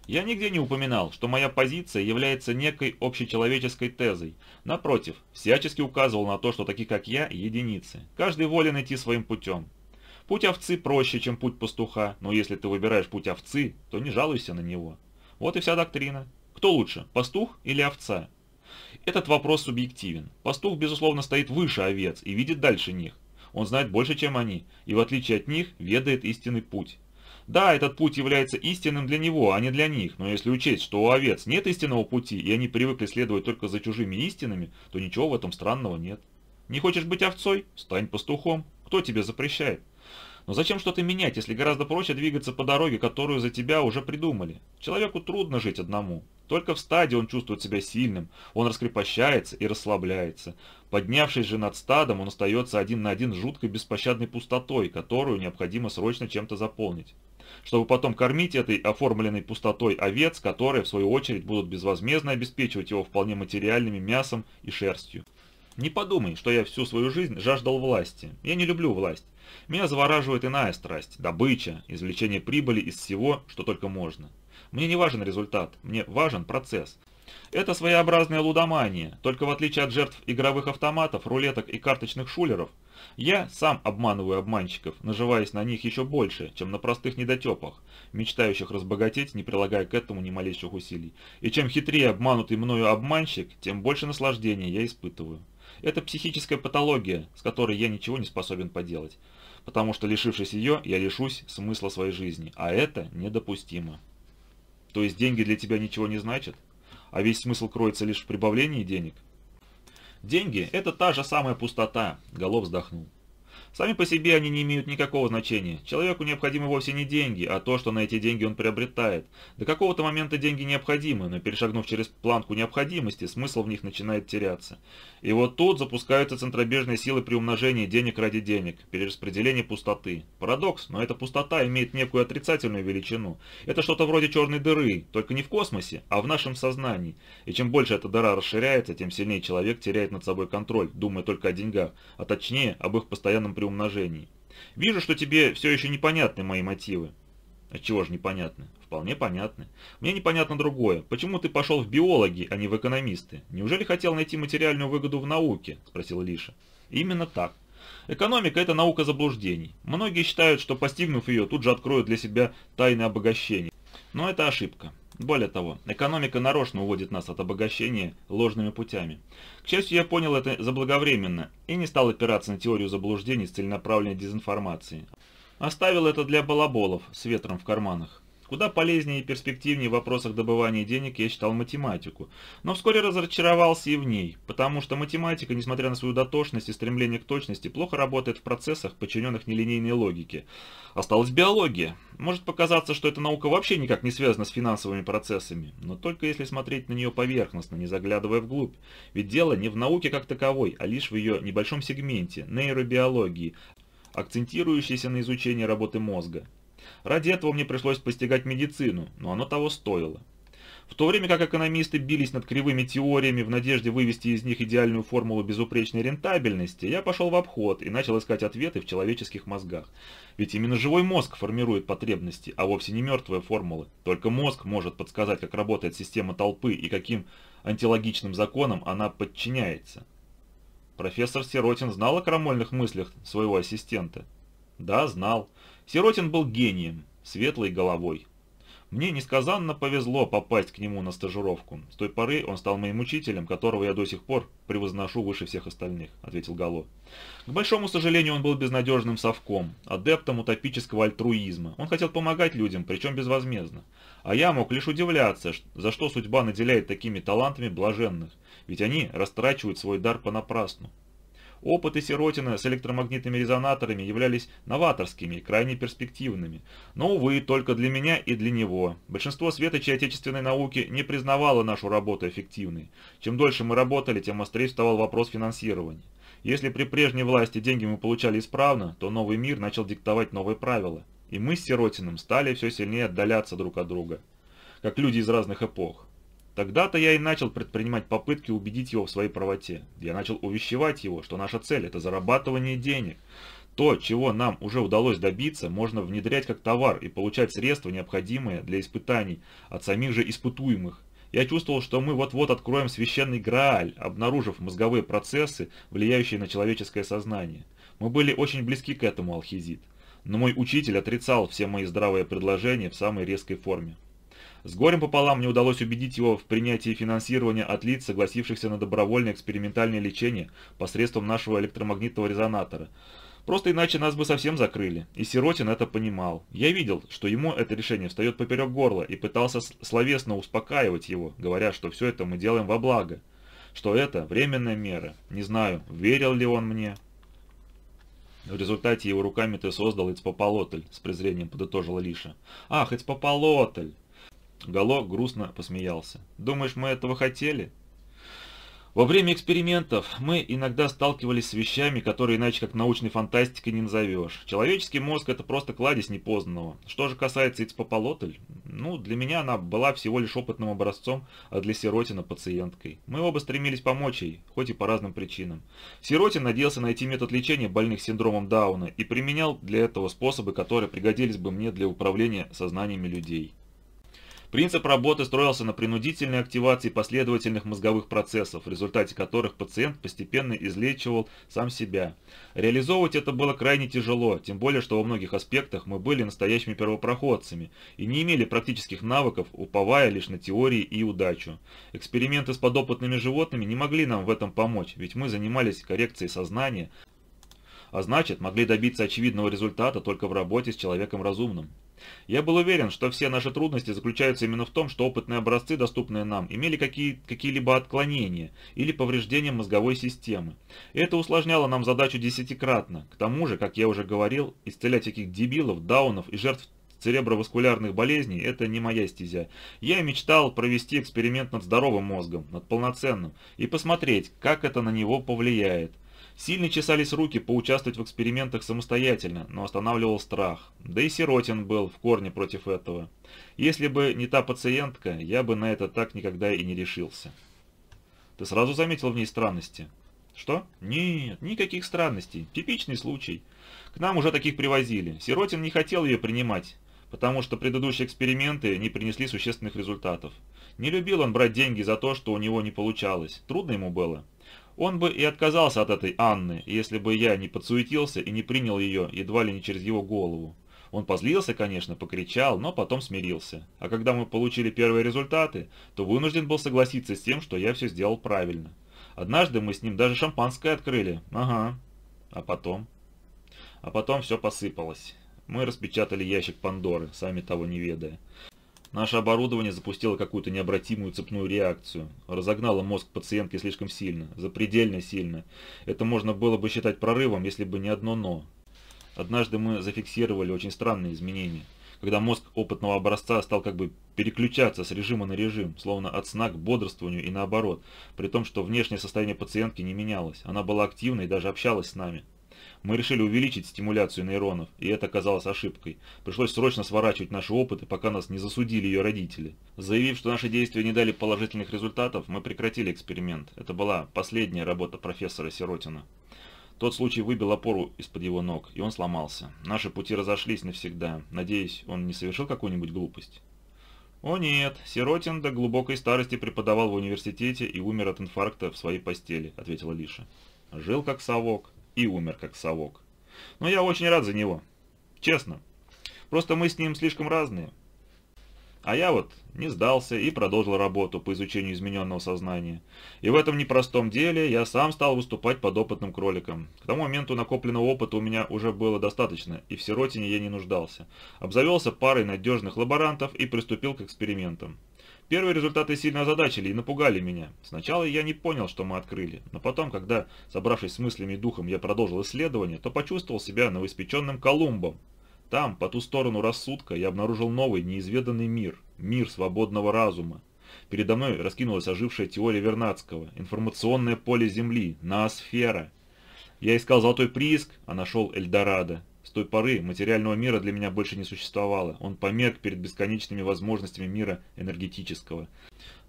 Я нигде не упоминал, что моя позиция является некой общечеловеческой тезой. Напротив, всячески указывал на то, что такие как я – единицы. Каждый волен идти своим путем. Путь овцы проще, чем путь пастуха, но если ты выбираешь путь овцы, то не жалуйся на него. Вот и вся доктрина. Кто лучше, пастух или овца? Этот вопрос субъективен. Пастух, безусловно, стоит выше овец и видит дальше них. Он знает больше, чем они, и в отличие от них ведает истинный путь. Да, этот путь является истинным для него, а не для них, но если учесть, что у овец нет истинного пути, и они привыкли следовать только за чужими истинами, то ничего в этом странного нет. Не хочешь быть овцой? Стань пастухом. Кто тебе запрещает? Но зачем что-то менять, если гораздо проще двигаться по дороге, которую за тебя уже придумали? Человеку трудно жить одному. Только в стаде он чувствует себя сильным, он раскрепощается и расслабляется. Поднявшись же над стадом, он остается один на один с жуткой беспощадной пустотой, которую необходимо срочно чем-то заполнить чтобы потом кормить этой оформленной пустотой овец, которые, в свою очередь, будут безвозмездно обеспечивать его вполне материальными мясом и шерстью. Не подумай, что я всю свою жизнь жаждал власти. Я не люблю власть. Меня завораживает иная страсть, добыча, извлечение прибыли из всего, что только можно. Мне не важен результат, мне важен процесс. Это своеобразная лудомания, только в отличие от жертв игровых автоматов, рулеток и карточных шулеров, я сам обманываю обманщиков, наживаясь на них еще больше, чем на простых недотепах, мечтающих разбогатеть, не прилагая к этому ни малейших усилий. И чем хитрее обманутый мною обманщик, тем больше наслаждения я испытываю. Это психическая патология, с которой я ничего не способен поделать. Потому что, лишившись ее, я лишусь смысла своей жизни. А это недопустимо. То есть деньги для тебя ничего не значат? А весь смысл кроется лишь в прибавлении денег? Деньги – это та же самая пустота, Голов вздохнул. Сами по себе они не имеют никакого значения. Человеку необходимы вовсе не деньги, а то, что на эти деньги он приобретает. До какого-то момента деньги необходимы, но перешагнув через планку необходимости, смысл в них начинает теряться. И вот тут запускаются центробежные силы при умножении денег ради денег, перераспределение пустоты. Парадокс, но эта пустота имеет некую отрицательную величину. Это что-то вроде черной дыры, только не в космосе, а в нашем сознании. И чем больше эта дыра расширяется, тем сильнее человек теряет над собой контроль, думая только о деньгах, а точнее об их постоянном при умножении. Вижу, что тебе все еще непонятны мои мотивы. Отчего же непонятны? Вполне понятны. Мне непонятно другое. Почему ты пошел в биологи, а не в экономисты? Неужели хотел найти материальную выгоду в науке? Спросил Лиша. Именно так. Экономика – это наука заблуждений. Многие считают, что постигнув ее, тут же откроют для себя тайны обогащения. Но это ошибка. Более того, экономика нарочно уводит нас от обогащения ложными путями. К счастью, я понял это заблаговременно и не стал опираться на теорию заблуждений с целенаправленной дезинформацией. Оставил это для балаболов с ветром в карманах. Куда полезнее и перспективнее в вопросах добывания денег я считал математику, но вскоре разочаровался и в ней, потому что математика, несмотря на свою дотошность и стремление к точности, плохо работает в процессах, подчиненных нелинейной логике. Осталась биология. Может показаться, что эта наука вообще никак не связана с финансовыми процессами, но только если смотреть на нее поверхностно, не заглядывая вглубь. Ведь дело не в науке как таковой, а лишь в ее небольшом сегменте – нейробиологии, акцентирующейся на изучении работы мозга. Ради этого мне пришлось постигать медицину, но оно того стоило. В то время как экономисты бились над кривыми теориями в надежде вывести из них идеальную формулу безупречной рентабельности, я пошел в обход и начал искать ответы в человеческих мозгах. Ведь именно живой мозг формирует потребности, а вовсе не мертвые формулы. Только мозг может подсказать, как работает система толпы и каким антилогичным законам она подчиняется. Профессор Сиротин знал о крамольных мыслях своего ассистента? Да, знал. Сиротин был гением, светлой головой. Мне несказанно повезло попасть к нему на стажировку. С той поры он стал моим учителем, которого я до сих пор превозношу выше всех остальных», — ответил Гало. К большому сожалению, он был безнадежным совком, адептом утопического альтруизма. Он хотел помогать людям, причем безвозмездно. А я мог лишь удивляться, за что судьба наделяет такими талантами блаженных, ведь они растрачивают свой дар понапрасну. Опыты Сиротина с электромагнитными резонаторами являлись новаторскими крайне перспективными. Но, увы, только для меня и для него. Большинство светочей отечественной науки не признавало нашу работу эффективной. Чем дольше мы работали, тем острее вставал вопрос финансирования. Если при прежней власти деньги мы получали исправно, то новый мир начал диктовать новые правила. И мы с Сиротиным стали все сильнее отдаляться друг от друга, как люди из разных эпох. Тогда-то я и начал предпринимать попытки убедить его в своей правоте. Я начал увещевать его, что наша цель – это зарабатывание денег. То, чего нам уже удалось добиться, можно внедрять как товар и получать средства, необходимые для испытаний, от самих же испытуемых. Я чувствовал, что мы вот-вот откроем священный Грааль, обнаружив мозговые процессы, влияющие на человеческое сознание. Мы были очень близки к этому, Алхизит. Но мой учитель отрицал все мои здравые предложения в самой резкой форме. С горем пополам мне удалось убедить его в принятии финансирования от лиц, согласившихся на добровольное экспериментальное лечение посредством нашего электромагнитного резонатора. Просто иначе нас бы совсем закрыли, и Сиротин это понимал. Я видел, что ему это решение встает поперек горла, и пытался словесно успокаивать его, говоря, что все это мы делаем во благо, что это временная мера. Не знаю, верил ли он мне. В результате его руками ты создал Эцпополотль, с презрением подытожила Лиша. Ах, Эцпополотль! Гало грустно посмеялся. «Думаешь, мы этого хотели?» Во время экспериментов мы иногда сталкивались с вещами, которые иначе как научной фантастикой не назовешь. Человеческий мозг – это просто кладезь непознанного. Что же касается Ицпополотль, ну, для меня она была всего лишь опытным образцом, а для Сиротина – пациенткой. Мы оба стремились помочь ей, хоть и по разным причинам. Сиротин надеялся найти метод лечения больных синдромом Дауна и применял для этого способы, которые пригодились бы мне для управления сознаниями людей. Принцип работы строился на принудительной активации последовательных мозговых процессов, в результате которых пациент постепенно излечивал сам себя. Реализовывать это было крайне тяжело, тем более, что во многих аспектах мы были настоящими первопроходцами и не имели практических навыков, уповая лишь на теории и удачу. Эксперименты с подопытными животными не могли нам в этом помочь, ведь мы занимались коррекцией сознания, а значит, могли добиться очевидного результата только в работе с человеком разумным. Я был уверен, что все наши трудности заключаются именно в том, что опытные образцы, доступные нам, имели какие-либо какие отклонения или повреждения мозговой системы. Это усложняло нам задачу десятикратно. К тому же, как я уже говорил, исцелять таких дебилов, даунов и жертв цереброваскулярных болезней – это не моя стезя. Я мечтал провести эксперимент над здоровым мозгом, над полноценным, и посмотреть, как это на него повлияет. Сильно чесались руки поучаствовать в экспериментах самостоятельно, но останавливал страх. Да и Сиротин был в корне против этого. Если бы не та пациентка, я бы на это так никогда и не решился. Ты сразу заметил в ней странности? Что? Нет, никаких странностей. Типичный случай. К нам уже таких привозили. Сиротин не хотел ее принимать, потому что предыдущие эксперименты не принесли существенных результатов. Не любил он брать деньги за то, что у него не получалось. Трудно ему было. Он бы и отказался от этой Анны, если бы я не подсуетился и не принял ее едва ли не через его голову. Он позлился, конечно, покричал, но потом смирился. А когда мы получили первые результаты, то вынужден был согласиться с тем, что я все сделал правильно. Однажды мы с ним даже шампанское открыли. Ага. А потом? А потом все посыпалось. Мы распечатали ящик Пандоры, сами того не ведая. Наше оборудование запустило какую-то необратимую цепную реакцию. Разогнало мозг пациентки слишком сильно, запредельно сильно. Это можно было бы считать прорывом, если бы не одно «но». Однажды мы зафиксировали очень странные изменения, когда мозг опытного образца стал как бы переключаться с режима на режим, словно от сна к бодрствованию и наоборот, при том, что внешнее состояние пациентки не менялось, она была активна и даже общалась с нами. Мы решили увеличить стимуляцию нейронов, и это оказалось ошибкой. Пришлось срочно сворачивать наши опыты, пока нас не засудили ее родители. Заявив, что наши действия не дали положительных результатов, мы прекратили эксперимент. Это была последняя работа профессора Сиротина. Тот случай выбил опору из-под его ног, и он сломался. Наши пути разошлись навсегда. Надеюсь, он не совершил какую-нибудь глупость? О нет, Сиротин до глубокой старости преподавал в университете и умер от инфаркта в своей постели, ответила Лиша. Жил как совок и умер как совок. Но я очень рад за него. Честно. Просто мы с ним слишком разные. А я вот не сдался и продолжил работу по изучению измененного сознания. И в этом непростом деле я сам стал выступать под опытным кроликом. К тому моменту накопленного опыта у меня уже было достаточно, и в сиротине я не нуждался. Обзавелся парой надежных лаборантов и приступил к экспериментам. Первые результаты сильно озадачили и напугали меня. Сначала я не понял, что мы открыли, но потом, когда, собравшись с мыслями и духом, я продолжил исследование, то почувствовал себя новоиспеченным Колумбом. Там, по ту сторону рассудка, я обнаружил новый, неизведанный мир, мир свободного разума. Передо мной раскинулась ожившая теория Вернадского, информационное поле Земли, ноосфера. Я искал золотой прииск, а нашел Эльдорадо. С той поры материального мира для меня больше не существовало. Он померк перед бесконечными возможностями мира энергетического.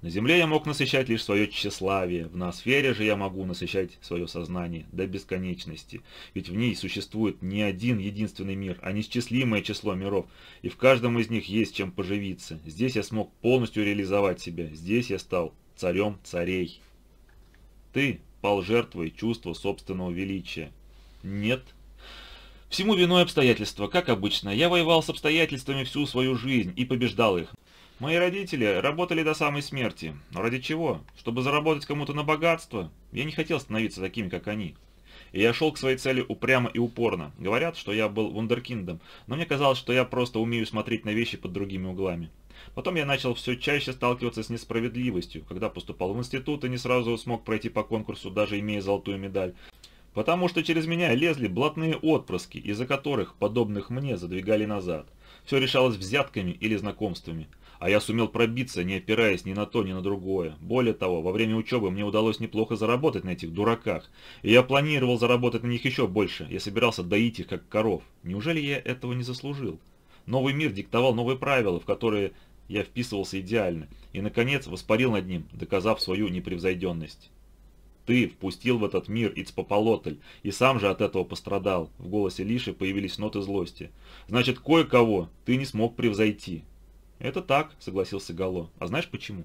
На Земле я мог насыщать лишь свое тщеславие, в ноосфере же я могу насыщать свое сознание до бесконечности, ведь в ней существует не один единственный мир, а несчислимое число миров, и в каждом из них есть чем поживиться. Здесь я смог полностью реализовать себя, здесь я стал царем царей. Ты пал жертвой чувства собственного величия. Нет, Всему виной обстоятельства, как обычно. Я воевал с обстоятельствами всю свою жизнь и побеждал их. Мои родители работали до самой смерти. Но ради чего? Чтобы заработать кому-то на богатство? Я не хотел становиться таким, как они. И я шел к своей цели упрямо и упорно. Говорят, что я был вундеркиндом, но мне казалось, что я просто умею смотреть на вещи под другими углами. Потом я начал все чаще сталкиваться с несправедливостью, когда поступал в институт и не сразу смог пройти по конкурсу, даже имея золотую медаль. Потому что через меня лезли блатные отпрыски, из-за которых, подобных мне, задвигали назад. Все решалось взятками или знакомствами. А я сумел пробиться, не опираясь ни на то, ни на другое. Более того, во время учебы мне удалось неплохо заработать на этих дураках. И я планировал заработать на них еще больше. Я собирался доить их, как коров. Неужели я этого не заслужил? Новый мир диктовал новые правила, в которые я вписывался идеально. И, наконец, воспарил над ним, доказав свою непревзойденность. Ты впустил в этот мир Ицпополотль, и сам же от этого пострадал. В голосе Лиши появились ноты злости. Значит, кое-кого ты не смог превзойти. Это так, согласился Гало. А знаешь почему?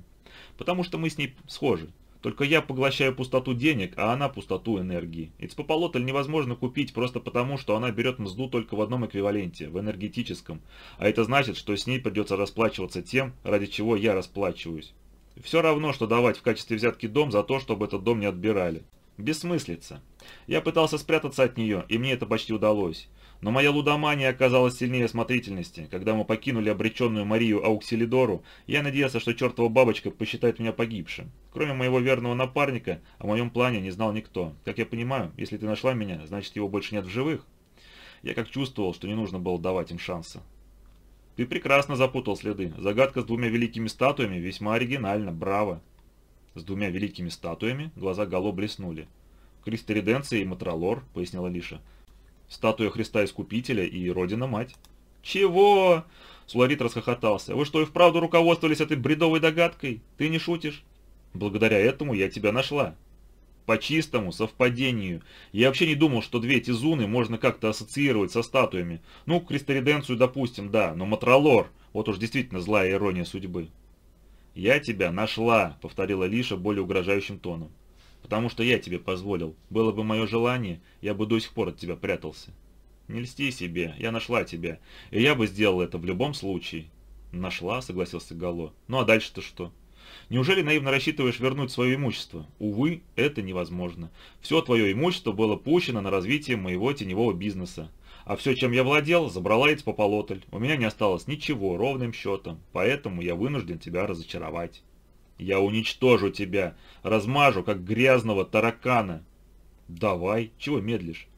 Потому что мы с ней схожи. Только я поглощаю пустоту денег, а она пустоту энергии. Ицпополотль невозможно купить просто потому, что она берет мзду только в одном эквиваленте, в энергетическом. А это значит, что с ней придется расплачиваться тем, ради чего я расплачиваюсь. Все равно, что давать в качестве взятки дом за то, чтобы этот дом не отбирали. Бессмыслица. Я пытался спрятаться от нее, и мне это почти удалось. Но моя лудомания оказалась сильнее осмотрительности. Когда мы покинули обреченную Марию Ауксилидору, я надеялся, что чертова бабочка посчитает меня погибшим. Кроме моего верного напарника, о моем плане не знал никто. Как я понимаю, если ты нашла меня, значит его больше нет в живых. Я как чувствовал, что не нужно было давать им шанса. Ты прекрасно запутал следы. Загадка с двумя великими статуями весьма оригинальна, браво. С двумя великими статуями глаза Гало блеснули. Христориденция и Матролор, пояснила Лиша. Статуя Христа Искупителя и Родина-Мать. Чего? Суларит расхохотался. Вы что, и вправду руководствовались этой бредовой догадкой? Ты не шутишь? Благодаря этому я тебя нашла по чистому совпадению. Я вообще не думал, что две тизуны можно как-то ассоциировать со статуями. Ну, Кристориденцию, допустим, да, но Матролор. Вот уж действительно злая ирония судьбы. «Я тебя нашла», — повторила Лиша более угрожающим тоном. «Потому что я тебе позволил. Было бы мое желание, я бы до сих пор от тебя прятался». «Не льсти себе, я нашла тебя. И я бы сделал это в любом случае». «Нашла», — согласился Гало. «Ну а дальше-то что?» Неужели наивно рассчитываешь вернуть свое имущество? Увы, это невозможно. Все твое имущество было пущено на развитие моего теневого бизнеса. А все, чем я владел, забрала Ицпополотль. У меня не осталось ничего, ровным счетом. Поэтому я вынужден тебя разочаровать. Я уничтожу тебя. Размажу, как грязного таракана. Давай, чего медлишь?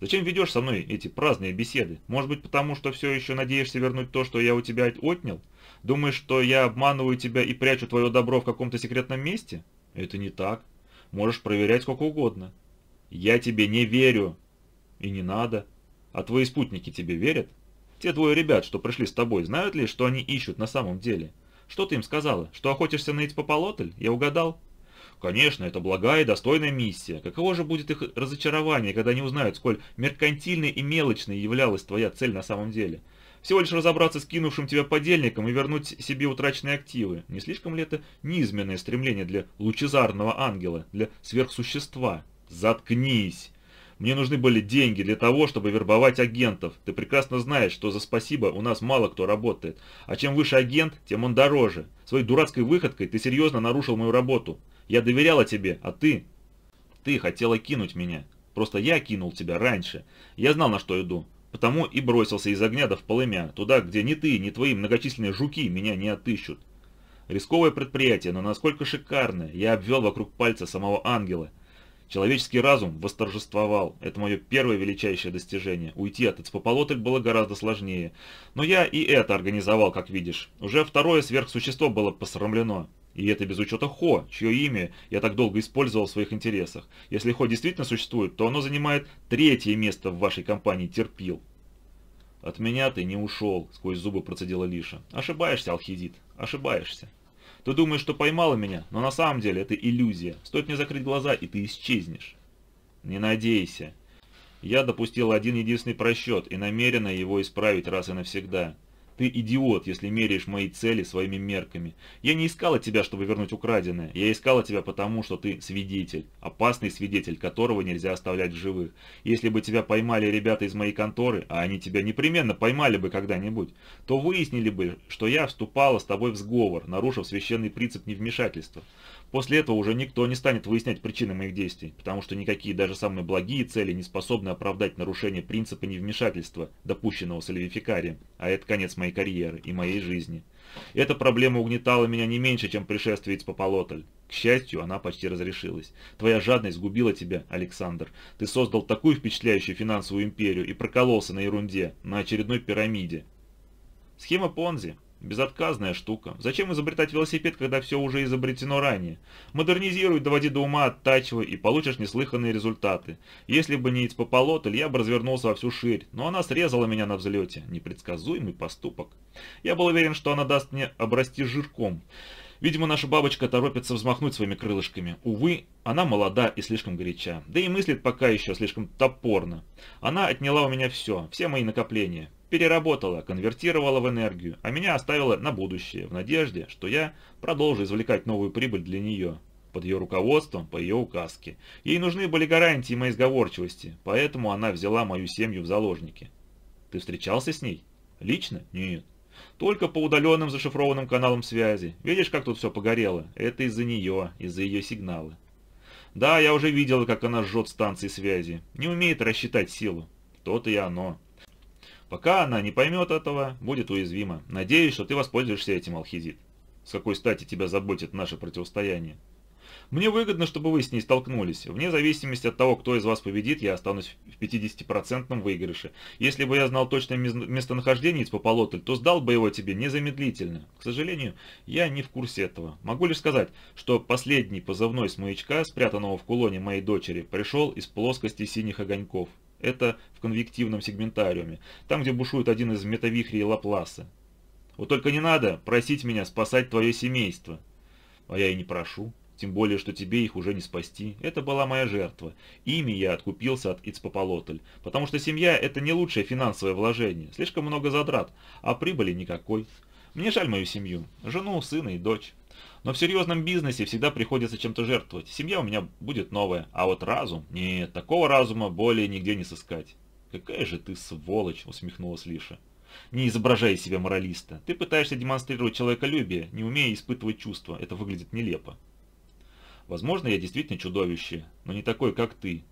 Зачем ведешь со мной эти праздные беседы? Может быть, потому что все еще надеешься вернуть то, что я у тебя отнял? Думаешь, что я обманываю тебя и прячу твое добро в каком-то секретном месте? Это не так. Можешь проверять сколько угодно. Я тебе не верю. И не надо. А твои спутники тебе верят? Те двое ребят, что пришли с тобой, знают ли, что они ищут на самом деле? Что ты им сказала? Что охотишься на Ицпополотль? Я угадал? Конечно, это благая и достойная миссия. Каково же будет их разочарование, когда они узнают, сколь меркантильной и мелочной являлась твоя цель на самом деле? Всего лишь разобраться с кинувшим тебя подельником и вернуть себе утраченные активы. Не слишком ли это низменное стремление для лучезарного ангела, для сверхсущества? Заткнись! Мне нужны были деньги для того, чтобы вербовать агентов. Ты прекрасно знаешь, что за спасибо у нас мало кто работает. А чем выше агент, тем он дороже. Своей дурацкой выходкой ты серьезно нарушил мою работу. Я доверяла тебе, а ты... Ты хотела кинуть меня. Просто я кинул тебя раньше. Я знал, на что иду. Потому и бросился из огня до в полымя, туда, где ни ты, ни твои многочисленные жуки меня не отыщут. Рисковое предприятие, но насколько шикарное, я обвел вокруг пальца самого ангела. Человеческий разум восторжествовал. Это мое первое величайшее достижение. Уйти от эцпополоток было гораздо сложнее. Но я и это организовал, как видишь. Уже второе сверхсущество было посрамлено. И это без учета Хо, чье имя я так долго использовал в своих интересах. Если Хо действительно существует, то оно занимает третье место в вашей компании Терпил. От меня ты не ушел, сквозь зубы процедила Лиша. Ошибаешься, Алхидит, ошибаешься. Ты думаешь, что поймала меня, но на самом деле это иллюзия. Стоит мне закрыть глаза, и ты исчезнешь. Не надейся. Я допустил один единственный просчет и намерена его исправить раз и навсегда. Ты идиот, если меряешь мои цели своими мерками. Я не искала тебя, чтобы вернуть украденное. Я искала тебя потому, что ты свидетель. Опасный свидетель, которого нельзя оставлять в живых. Если бы тебя поймали ребята из моей конторы, а они тебя непременно поймали бы когда-нибудь, то выяснили бы, что я вступала с тобой в сговор, нарушив священный принцип невмешательства. После этого уже никто не станет выяснять причины моих действий, потому что никакие даже самые благие цели не способны оправдать нарушение принципа невмешательства, допущенного соливификарием, а это конец моей карьеры и моей жизни. Эта проблема угнетала меня не меньше, чем пришествие Ицпополотль. К счастью, она почти разрешилась. Твоя жадность губила тебя, Александр. Ты создал такую впечатляющую финансовую империю и прокололся на ерунде, на очередной пирамиде. Схема Понзи Безотказная штука. Зачем изобретать велосипед, когда все уже изобретено ранее? Модернизируй, доводи до ума, оттачивай и получишь неслыханные результаты. Если бы не Ицпополотль, я бы развернулся во всю ширь, но она срезала меня на взлете. Непредсказуемый поступок. Я был уверен, что она даст мне обрасти жирком. Видимо, наша бабочка торопится взмахнуть своими крылышками. Увы, она молода и слишком горяча. Да и мыслит пока еще слишком топорно. Она отняла у меня все, все мои накопления переработала, конвертировала в энергию, а меня оставила на будущее, в надежде, что я продолжу извлекать новую прибыль для нее, под ее руководством, по ее указке. Ей нужны были гарантии моей сговорчивости, поэтому она взяла мою семью в заложники. Ты встречался с ней? Лично? Нет. Только по удаленным зашифрованным каналам связи. Видишь, как тут все погорело? Это из-за нее, из-за ее сигнала. Да, я уже видел, как она жжет станции связи. Не умеет рассчитать силу. То-то и оно. Пока она не поймет этого, будет уязвима. Надеюсь, что ты воспользуешься этим, Алхизит. С какой стати тебя заботит наше противостояние? Мне выгодно, чтобы вы с ней столкнулись. Вне зависимости от того, кто из вас победит, я останусь в 50% выигрыше. Если бы я знал точное местонахождение из то сдал бы его тебе незамедлительно. К сожалению, я не в курсе этого. Могу лишь сказать, что последний позывной смаячка, спрятанного в кулоне моей дочери, пришел из плоскости синих огоньков. Это в конвективном сегментариуме, там, где бушует один из метавихрей Лапласа. Вот только не надо просить меня спасать твое семейство. А я и не прошу, тем более, что тебе их уже не спасти. Это была моя жертва. Ими я откупился от Ицпополотль, потому что семья – это не лучшее финансовое вложение, слишком много задрат, а прибыли никакой. Мне жаль мою семью, жену, сына и дочь. Но в серьезном бизнесе всегда приходится чем-то жертвовать. Семья у меня будет новая, а вот разум... Нет, такого разума более нигде не сыскать. «Какая же ты сволочь!» — усмехнулась Лиша. «Не изображай себя моралиста. Ты пытаешься демонстрировать человеколюбие, не умея испытывать чувства. Это выглядит нелепо». «Возможно, я действительно чудовище, но не такой, как ты.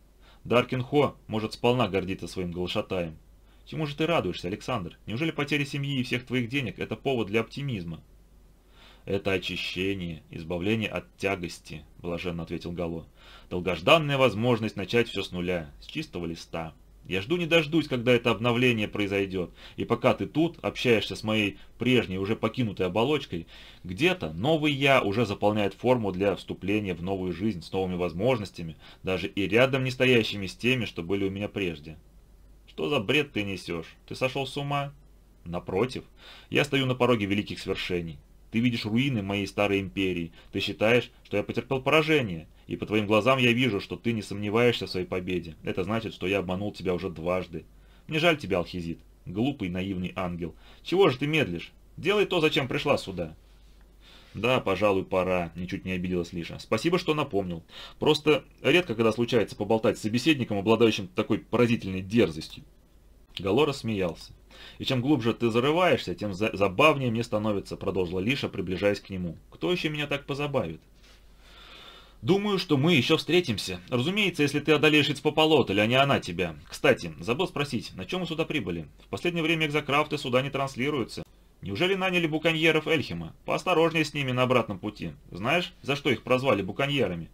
Даркин Хо может сполна гордиться своим глашатаем. Чему же ты радуешься, Александр? Неужели потеря семьи и всех твоих денег – это повод для оптимизма?» «Это очищение, избавление от тягости», — блаженно ответил Гало. «Долгожданная возможность начать все с нуля, с чистого листа. Я жду не дождусь, когда это обновление произойдет, и пока ты тут общаешься с моей прежней, уже покинутой оболочкой, где-то новый я уже заполняет форму для вступления в новую жизнь с новыми возможностями, даже и рядом не стоящими с теми, что были у меня прежде». «Что за бред ты несешь? Ты сошел с ума?» Напротив, я стою на пороге великих свершений. Ты видишь руины моей старой империи. Ты считаешь, что я потерпел поражение. И по твоим глазам я вижу, что ты не сомневаешься в своей победе. Это значит, что я обманул тебя уже дважды. Мне жаль тебя, Алхизит. Глупый, наивный ангел. Чего же ты медлишь? Делай то, зачем пришла сюда. «Да, пожалуй, пора», — ничуть не обиделась Лиша. «Спасибо, что напомнил. Просто редко, когда случается поболтать с собеседником, обладающим такой поразительной дерзостью». Галора смеялся. И чем глубже ты зарываешься, тем за забавнее мне становится, продолжила Лиша, приближаясь к нему. Кто еще меня так позабавит? Думаю, что мы еще встретимся. Разумеется, если ты одолеешь Ицпополотль, а не она тебя. Кстати, забыл спросить, на чем мы сюда прибыли? В последнее время экзокрафты сюда не транслируются. Неужели наняли буконьеров Эльхима? Поосторожнее с ними на обратном пути. Знаешь, за что их прозвали буконьерами?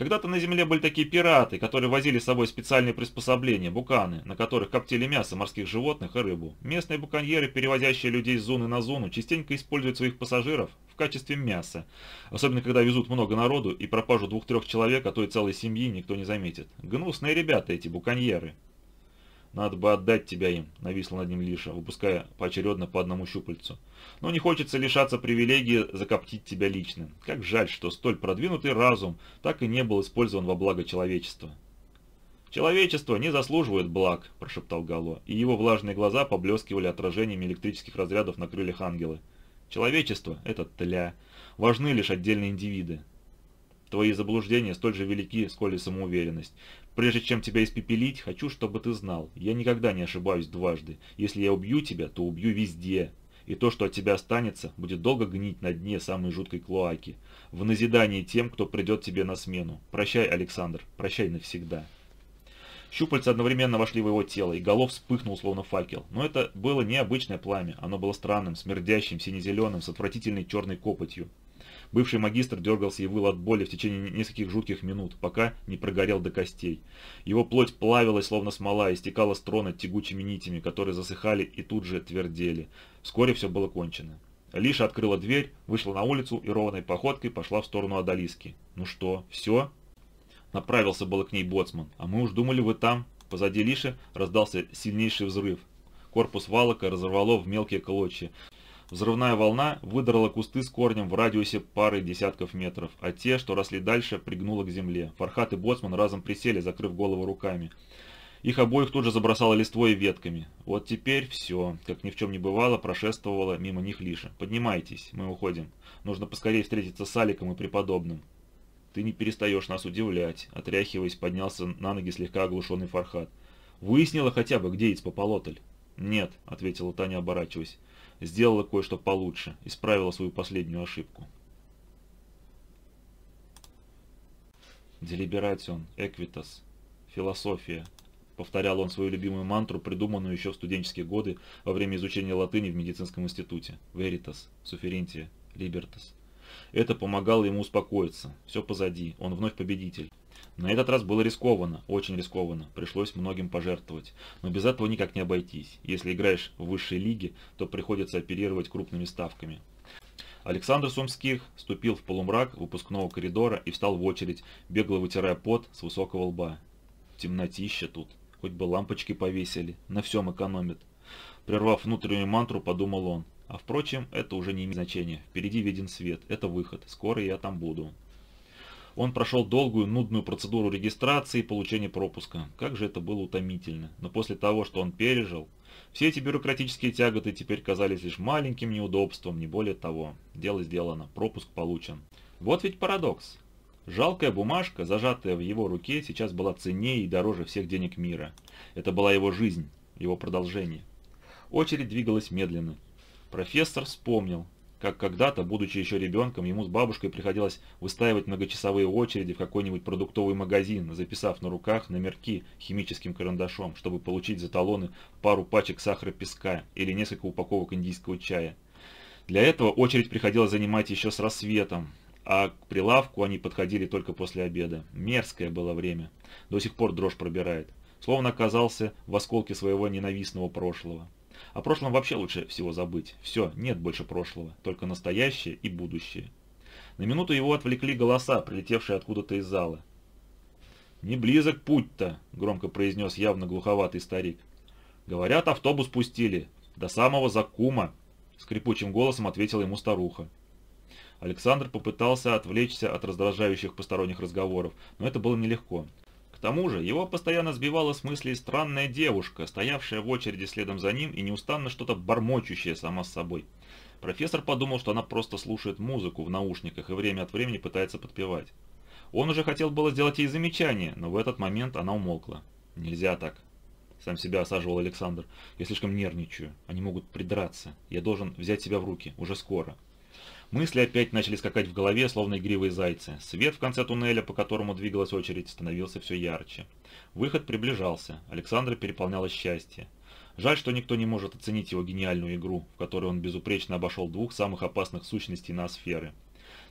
Когда-то на земле были такие пираты, которые возили с собой специальные приспособления, буканы, на которых коптили мясо морских животных и рыбу. Местные буконьеры, перевозящие людей с зоны на зону, частенько используют своих пассажиров в качестве мяса. Особенно, когда везут много народу и пропажу двух-трех человек, а то и целой семьи никто не заметит. Гнусные ребята эти буконьеры. «Надо бы отдать тебя им», — нависла над ним Лиша, выпуская поочередно по одному щупальцу. «Но не хочется лишаться привилегии закоптить тебя лично. Как жаль, что столь продвинутый разум так и не был использован во благо человечества». «Человечество не заслуживает благ», – прошептал Гало, и его влажные глаза поблескивали отражениями электрических разрядов на крыльях ангелы. «Человечество – это тля. Важны лишь отдельные индивиды. Твои заблуждения столь же велики, сколь и самоуверенность. Прежде чем тебя испепелить, хочу, чтобы ты знал, я никогда не ошибаюсь дважды. Если я убью тебя, то убью везде. И то, что от тебя останется, будет долго гнить на дне самой жуткой клоаки. В назидании тем, кто придет тебе на смену. Прощай, Александр, прощай навсегда. Щупальца одновременно вошли в его тело, и голов вспыхнул словно факел. Но это было необычное пламя, оно было странным, смердящим, сине-зеленым, с отвратительной черной копотью. Бывший магистр дергался и выл от боли в течение нескольких жутких минут, пока не прогорел до костей. Его плоть плавилась, словно смола, и стекала с трона тягучими нитями, которые засыхали и тут же твердели. Вскоре все было кончено. Лиша открыла дверь, вышла на улицу и ровной походкой пошла в сторону Адалиски. «Ну что, все?» Направился было к ней боцман. «А мы уж думали, вы там». Позади Лиши раздался сильнейший взрыв. Корпус валока разорвало в мелкие клочья. Взрывная волна выдрала кусты с корнем в радиусе пары десятков метров, а те, что росли дальше, пригнуло к земле. Фархат и Боцман разом присели, закрыв голову руками. Их обоих тут же забросало листвой и ветками. Вот теперь все, как ни в чем не бывало, прошествовало мимо них Лиша. «Поднимайтесь, мы уходим. Нужно поскорее встретиться с Аликом и преподобным». «Ты не перестаешь нас удивлять», — отряхиваясь, поднялся на ноги слегка оглушенный Фархат. «Выяснила хотя бы, где Ицпополотль?» «Нет», — ответила Таня, оборачиваясь сделала кое-что получше, исправила свою последнюю ошибку. Делибератион, эквитас, философия. Повторял он свою любимую мантру, придуманную еще в студенческие годы во время изучения латыни в медицинском институте. Веритас, суферентия, либертас. Это помогало ему успокоиться. Все позади, он вновь победитель. На этот раз было рискованно, очень рискованно, пришлось многим пожертвовать. Но без этого никак не обойтись. Если играешь в высшей лиге, то приходится оперировать крупными ставками. Александр Сумских вступил в полумрак выпускного коридора и встал в очередь, бегло вытирая пот с высокого лба. Темнотища тут. Хоть бы лампочки повесили, на всем экономит. Прервав внутреннюю мантру, подумал он. А впрочем, это уже не имеет значения. Впереди виден свет, это выход, скоро я там буду. Он прошел долгую, нудную процедуру регистрации и получения пропуска. Как же это было утомительно. Но после того, что он пережил, все эти бюрократические тяготы теперь казались лишь маленьким неудобством, не более того. Дело сделано, пропуск получен. Вот ведь парадокс. Жалкая бумажка, зажатая в его руке, сейчас была ценнее и дороже всех денег мира. Это была его жизнь, его продолжение. Очередь двигалась медленно. Профессор вспомнил, как когда-то, будучи еще ребенком, ему с бабушкой приходилось выстаивать многочасовые очереди в какой-нибудь продуктовый магазин, записав на руках номерки химическим карандашом, чтобы получить за талоны пару пачек сахара песка или несколько упаковок индийского чая. Для этого очередь приходилось занимать еще с рассветом, а к прилавку они подходили только после обеда. Мерзкое было время. До сих пор дрожь пробирает. Словно оказался в осколке своего ненавистного прошлого. О прошлом вообще лучше всего забыть. Все, нет больше прошлого, только настоящее и будущее. На минуту его отвлекли голоса, прилетевшие откуда-то из зала. «Не близок путь-то», — громко произнес явно глуховатый старик. «Говорят, автобус пустили. До самого Закума», — скрипучим голосом ответила ему старуха. Александр попытался отвлечься от раздражающих посторонних разговоров, но это было нелегко тому же, его постоянно сбивала с мыслей странная девушка, стоявшая в очереди следом за ним и неустанно что-то бормочущее сама с собой. Профессор подумал, что она просто слушает музыку в наушниках и время от времени пытается подпевать. Он уже хотел было сделать ей замечание, но в этот момент она умолкла. «Нельзя так», — сам себя осаживал Александр. «Я слишком нервничаю. Они могут придраться. Я должен взять себя в руки. Уже скоро». Мысли опять начали скакать в голове, словно игривые зайцы. Свет в конце туннеля, по которому двигалась очередь, становился все ярче. Выход приближался. Александра переполняло счастье. Жаль, что никто не может оценить его гениальную игру, в которой он безупречно обошел двух самых опасных сущностей на сферы.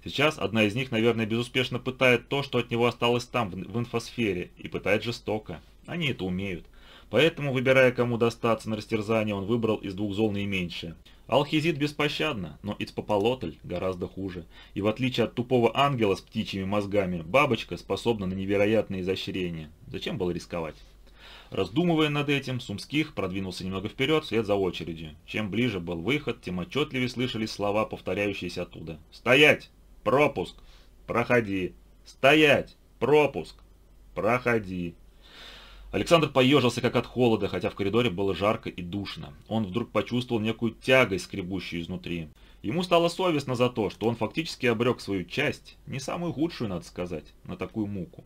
Сейчас одна из них, наверное, безуспешно пытает то, что от него осталось там, в инфосфере, и пытает жестоко. Они это умеют. Поэтому, выбирая кому достаться на растерзание, он выбрал из двух зол наименьшее – Алхизит беспощадно, но Ицпополотль гораздо хуже. И в отличие от тупого ангела с птичьими мозгами, бабочка способна на невероятные изощрения. Зачем было рисковать? Раздумывая над этим, Сумских продвинулся немного вперед, вслед за очередью. Чем ближе был выход, тем отчетливее слышались слова, повторяющиеся оттуда. «Стоять! Пропуск! Проходи! Стоять! Пропуск! Проходи!» Александр поежился как от холода, хотя в коридоре было жарко и душно. Он вдруг почувствовал некую тягость, скребущую изнутри. Ему стало совестно за то, что он фактически обрек свою часть, не самую худшую, надо сказать, на такую муку.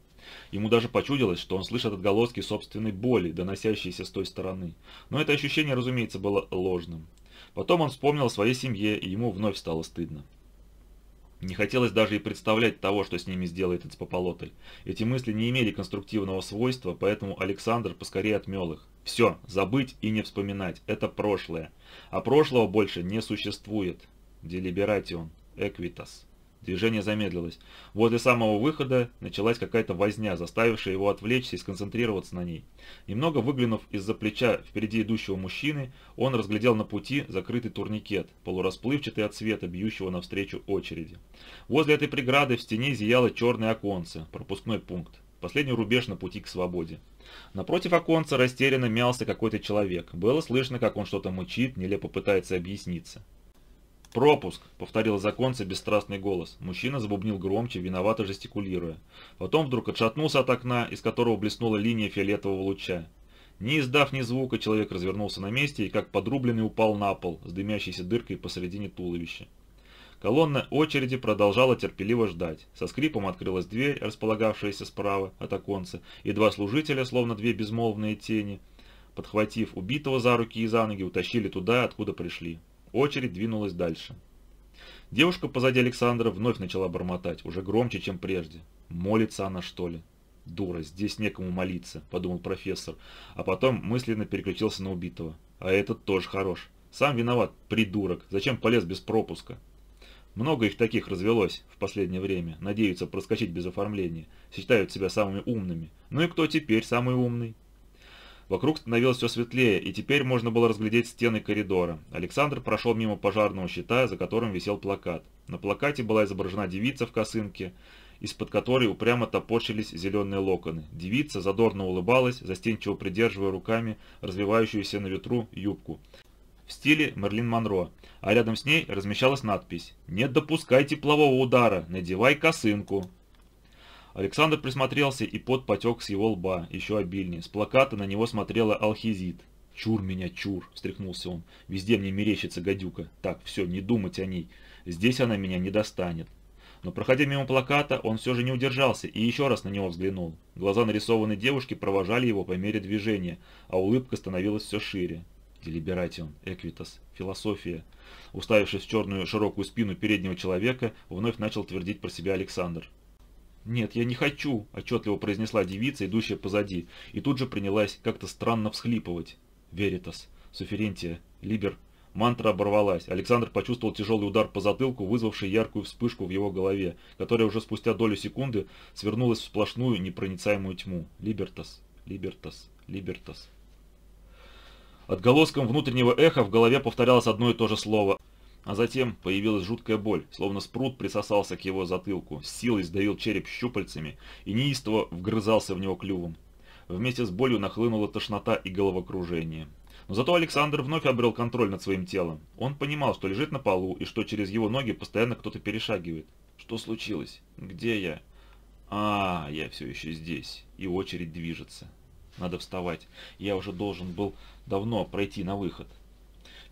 Ему даже почудилось, что он слышит отголоски собственной боли, доносящейся с той стороны. Но это ощущение, разумеется, было ложным. Потом он вспомнил о своей семье, и ему вновь стало стыдно. Не хотелось даже и представлять того, что с ними сделает Эцпополотль. Эти мысли не имели конструктивного свойства, поэтому Александр поскорее отмел их. Все, забыть и не вспоминать, это прошлое. А прошлого больше не существует. Делибератион, эквитас. Движение замедлилось. Возле самого выхода началась какая-то возня, заставившая его отвлечься и сконцентрироваться на ней. Немного выглянув из-за плеча впереди идущего мужчины, он разглядел на пути закрытый турникет, полурасплывчатый от света, бьющего навстречу очереди. Возле этой преграды в стене зияло черное оконце, пропускной пункт, последний рубеж на пути к свободе. Напротив оконца растерянно мялся какой-то человек. Было слышно, как он что-то мучит, нелепо пытается объясниться. «Пропуск!» — повторил законце бесстрастный голос. Мужчина забубнил громче, виновато жестикулируя. Потом вдруг отшатнулся от окна, из которого блеснула линия фиолетового луча. Не издав ни звука, человек развернулся на месте и как подрубленный упал на пол с дымящейся дыркой посередине туловища. Колонна очереди продолжала терпеливо ждать. Со скрипом открылась дверь, располагавшаяся справа от оконца, и два служителя, словно две безмолвные тени, подхватив убитого за руки и за ноги, утащили туда, откуда пришли. Очередь двинулась дальше. Девушка позади Александра вновь начала бормотать, уже громче, чем прежде. Молится она, что ли? «Дура, здесь некому молиться», – подумал профессор, а потом мысленно переключился на убитого. «А этот тоже хорош. Сам виноват, придурок. Зачем полез без пропуска?» Много их таких развелось в последнее время, надеются проскочить без оформления, считают себя самыми умными. Ну и кто теперь самый умный? Вокруг становилось все светлее, и теперь можно было разглядеть стены коридора. Александр прошел мимо пожарного щита, за которым висел плакат. На плакате была изображена девица в косынке, из-под которой упрямо топорщились зеленые локоны. Девица задорно улыбалась, застенчиво придерживая руками развивающуюся на ветру юбку. В стиле Мерлин Монро, а рядом с ней размещалась надпись «Не допускай теплового удара, надевай косынку». Александр присмотрелся, и пот потек с его лба, еще обильнее. С плаката на него смотрела Алхизит. «Чур меня, чур!» – встряхнулся он. «Везде мне мерещится гадюка. Так, все, не думать о ней. Здесь она меня не достанет». Но проходя мимо плаката, он все же не удержался и еще раз на него взглянул. Глаза нарисованной девушки провожали его по мере движения, а улыбка становилась все шире. Делибератион, Эквитас, философия. Уставившись в черную широкую спину переднего человека, вновь начал твердить про себя Александр. «Нет, я не хочу!» – отчетливо произнесла девица, идущая позади, и тут же принялась как-то странно всхлипывать. Веритас, Суферентия, Либер. Мантра оборвалась. Александр почувствовал тяжелый удар по затылку, вызвавший яркую вспышку в его голове, которая уже спустя долю секунды свернулась в сплошную непроницаемую тьму. Либертас, Либертас, Либертас. Отголоском внутреннего эха в голове повторялось одно и то же слово а затем появилась жуткая боль, словно спрут присосался к его затылку, с силой сдавил череп щупальцами и неистово вгрызался в него клювом. Вместе с болью нахлынула тошнота и головокружение. Но зато Александр вновь обрел контроль над своим телом. Он понимал, что лежит на полу и что через его ноги постоянно кто-то перешагивает. Что случилось? Где я? А, я все еще здесь. И очередь движется. Надо вставать. Я уже должен был давно пройти на выход.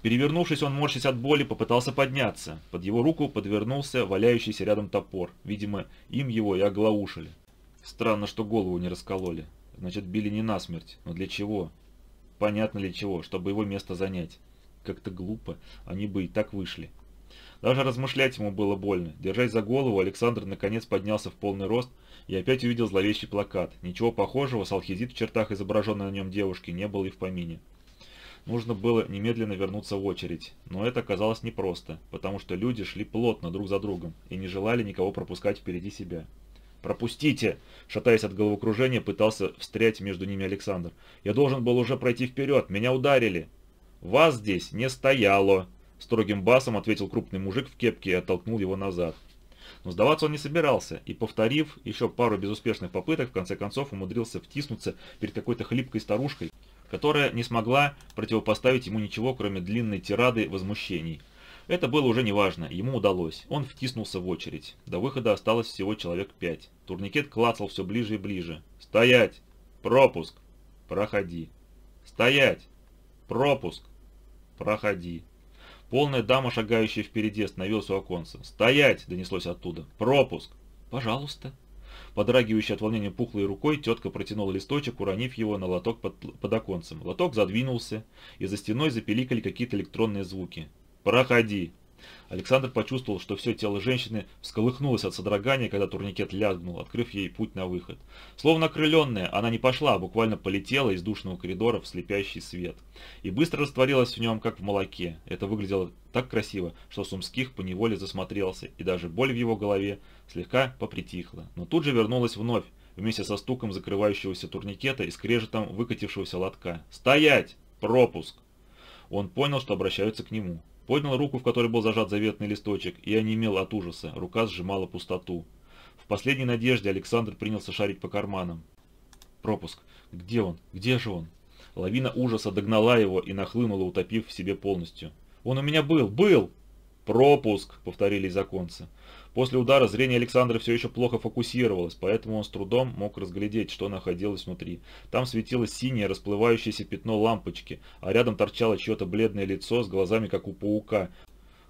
Перевернувшись, он, морщись от боли, попытался подняться. Под его руку подвернулся валяющийся рядом топор. Видимо, им его и оглаушили. Странно, что голову не раскололи. Значит, били не насмерть. Но для чего? Понятно для чего, чтобы его место занять. Как-то глупо, они бы и так вышли. Даже размышлять ему было больно. Держась за голову, Александр наконец поднялся в полный рост и опять увидел зловещий плакат. Ничего похожего с алхизит в чертах изображенной на нем девушки не было и в помине. Нужно было немедленно вернуться в очередь, но это оказалось непросто, потому что люди шли плотно друг за другом и не желали никого пропускать впереди себя. «Пропустите!» – шатаясь от головокружения, пытался встрять между ними Александр. «Я должен был уже пройти вперед, меня ударили!» «Вас здесь не стояло!» – строгим басом ответил крупный мужик в кепке и оттолкнул его назад. Но сдаваться он не собирался, и, повторив еще пару безуспешных попыток, в конце концов умудрился втиснуться перед какой-то хлипкой старушкой, которая не смогла противопоставить ему ничего, кроме длинной тирады возмущений. Это было уже неважно, ему удалось. Он втиснулся в очередь. До выхода осталось всего человек пять. Турникет клацал все ближе и ближе. «Стоять! Пропуск! Проходи!» «Стоять! Пропуск! Проходи!» Полная дама, шагающая впереди, остановилась у оконца. «Стоять!» — донеслось оттуда. «Пропуск!» «Пожалуйста!» Подрагивающей от волнения пухлой рукой, тетка протянула листочек, уронив его на лоток под, под оконцем. Лоток задвинулся, и за стеной запеликали какие-то электронные звуки. «Проходи!» Александр почувствовал, что все тело женщины всколыхнулось от содрогания, когда турникет лязгнул, открыв ей путь на выход. Словно крыленная, она не пошла, а буквально полетела из душного коридора в слепящий свет. И быстро растворилась в нем, как в молоке. Это выглядело так красиво, что Сумских поневоле засмотрелся, и даже боль в его голове слегка попритихла. Но тут же вернулась вновь, вместе со стуком закрывающегося турникета и скрежетом выкатившегося лотка. «Стоять! Пропуск!» Он понял, что обращаются к нему. Поднял руку, в которой был зажат заветный листочек, и онемел от ужаса, рука сжимала пустоту. В последней надежде Александр принялся шарить по карманам. Пропуск. Где он? Где же он? Лавина ужаса догнала его и нахлынула, утопив в себе полностью. «Он у меня был! Был!» «Пропуск!» — повторили законцы. После удара зрение Александра все еще плохо фокусировалось, поэтому он с трудом мог разглядеть, что находилось внутри. Там светилось синее расплывающееся пятно лампочки, а рядом торчало чье-то бледное лицо с глазами, как у паука,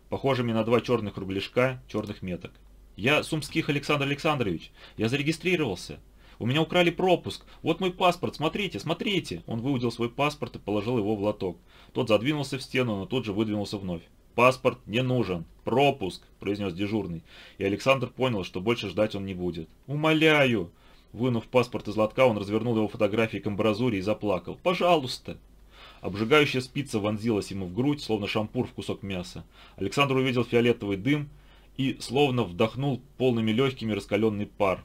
похожими на два черных рублешка черных меток. «Я Сумских Александр Александрович. Я зарегистрировался. У меня украли пропуск. Вот мой паспорт. Смотрите, смотрите!» Он выудил свой паспорт и положил его в лоток. Тот задвинулся в стену, но тут же выдвинулся вновь. «Паспорт не нужен. Пропуск!» – произнес дежурный. И Александр понял, что больше ждать он не будет. «Умоляю!» Вынув паспорт из лотка, он развернул его фотографии к амбразуре и заплакал. «Пожалуйста!» Обжигающая спица вонзилась ему в грудь, словно шампур в кусок мяса. Александр увидел фиолетовый дым и словно вдохнул полными легкими раскаленный пар.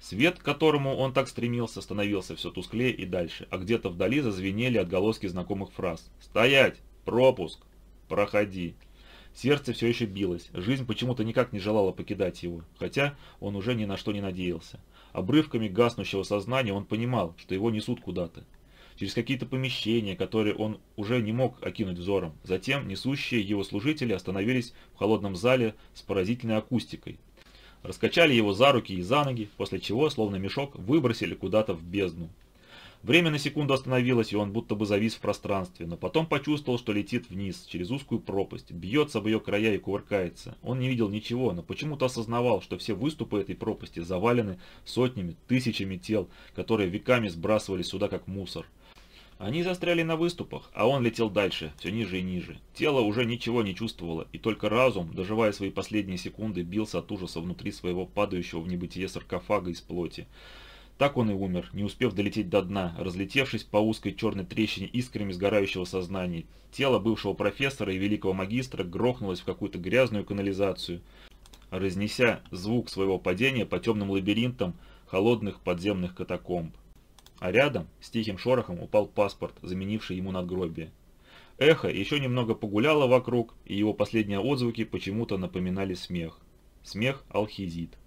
Свет, к которому он так стремился, становился все тусклее и дальше, а где-то вдали зазвенели отголоски знакомых фраз. «Стоять! Пропуск! проходи». Сердце все еще билось, жизнь почему-то никак не желала покидать его, хотя он уже ни на что не надеялся. Обрывками гаснущего сознания он понимал, что его несут куда-то. Через какие-то помещения, которые он уже не мог окинуть взором. Затем несущие его служители остановились в холодном зале с поразительной акустикой. Раскачали его за руки и за ноги, после чего, словно мешок, выбросили куда-то в бездну. Время на секунду остановилось, и он будто бы завис в пространстве, но потом почувствовал, что летит вниз, через узкую пропасть, бьется об ее края и кувыркается. Он не видел ничего, но почему-то осознавал, что все выступы этой пропасти завалены сотнями, тысячами тел, которые веками сбрасывали сюда как мусор. Они застряли на выступах, а он летел дальше, все ниже и ниже. Тело уже ничего не чувствовало, и только разум, доживая свои последние секунды, бился от ужаса внутри своего падающего в небытие саркофага из плоти. Так он и умер, не успев долететь до дна, разлетевшись по узкой черной трещине искрами сгорающего сознания. Тело бывшего профессора и великого магистра грохнулось в какую-то грязную канализацию, разнеся звук своего падения по темным лабиринтам холодных подземных катакомб. А рядом с тихим шорохом упал паспорт, заменивший ему надгробие. Эхо еще немного погуляло вокруг, и его последние отзвуки почему-то напоминали смех. Смех Алхизит.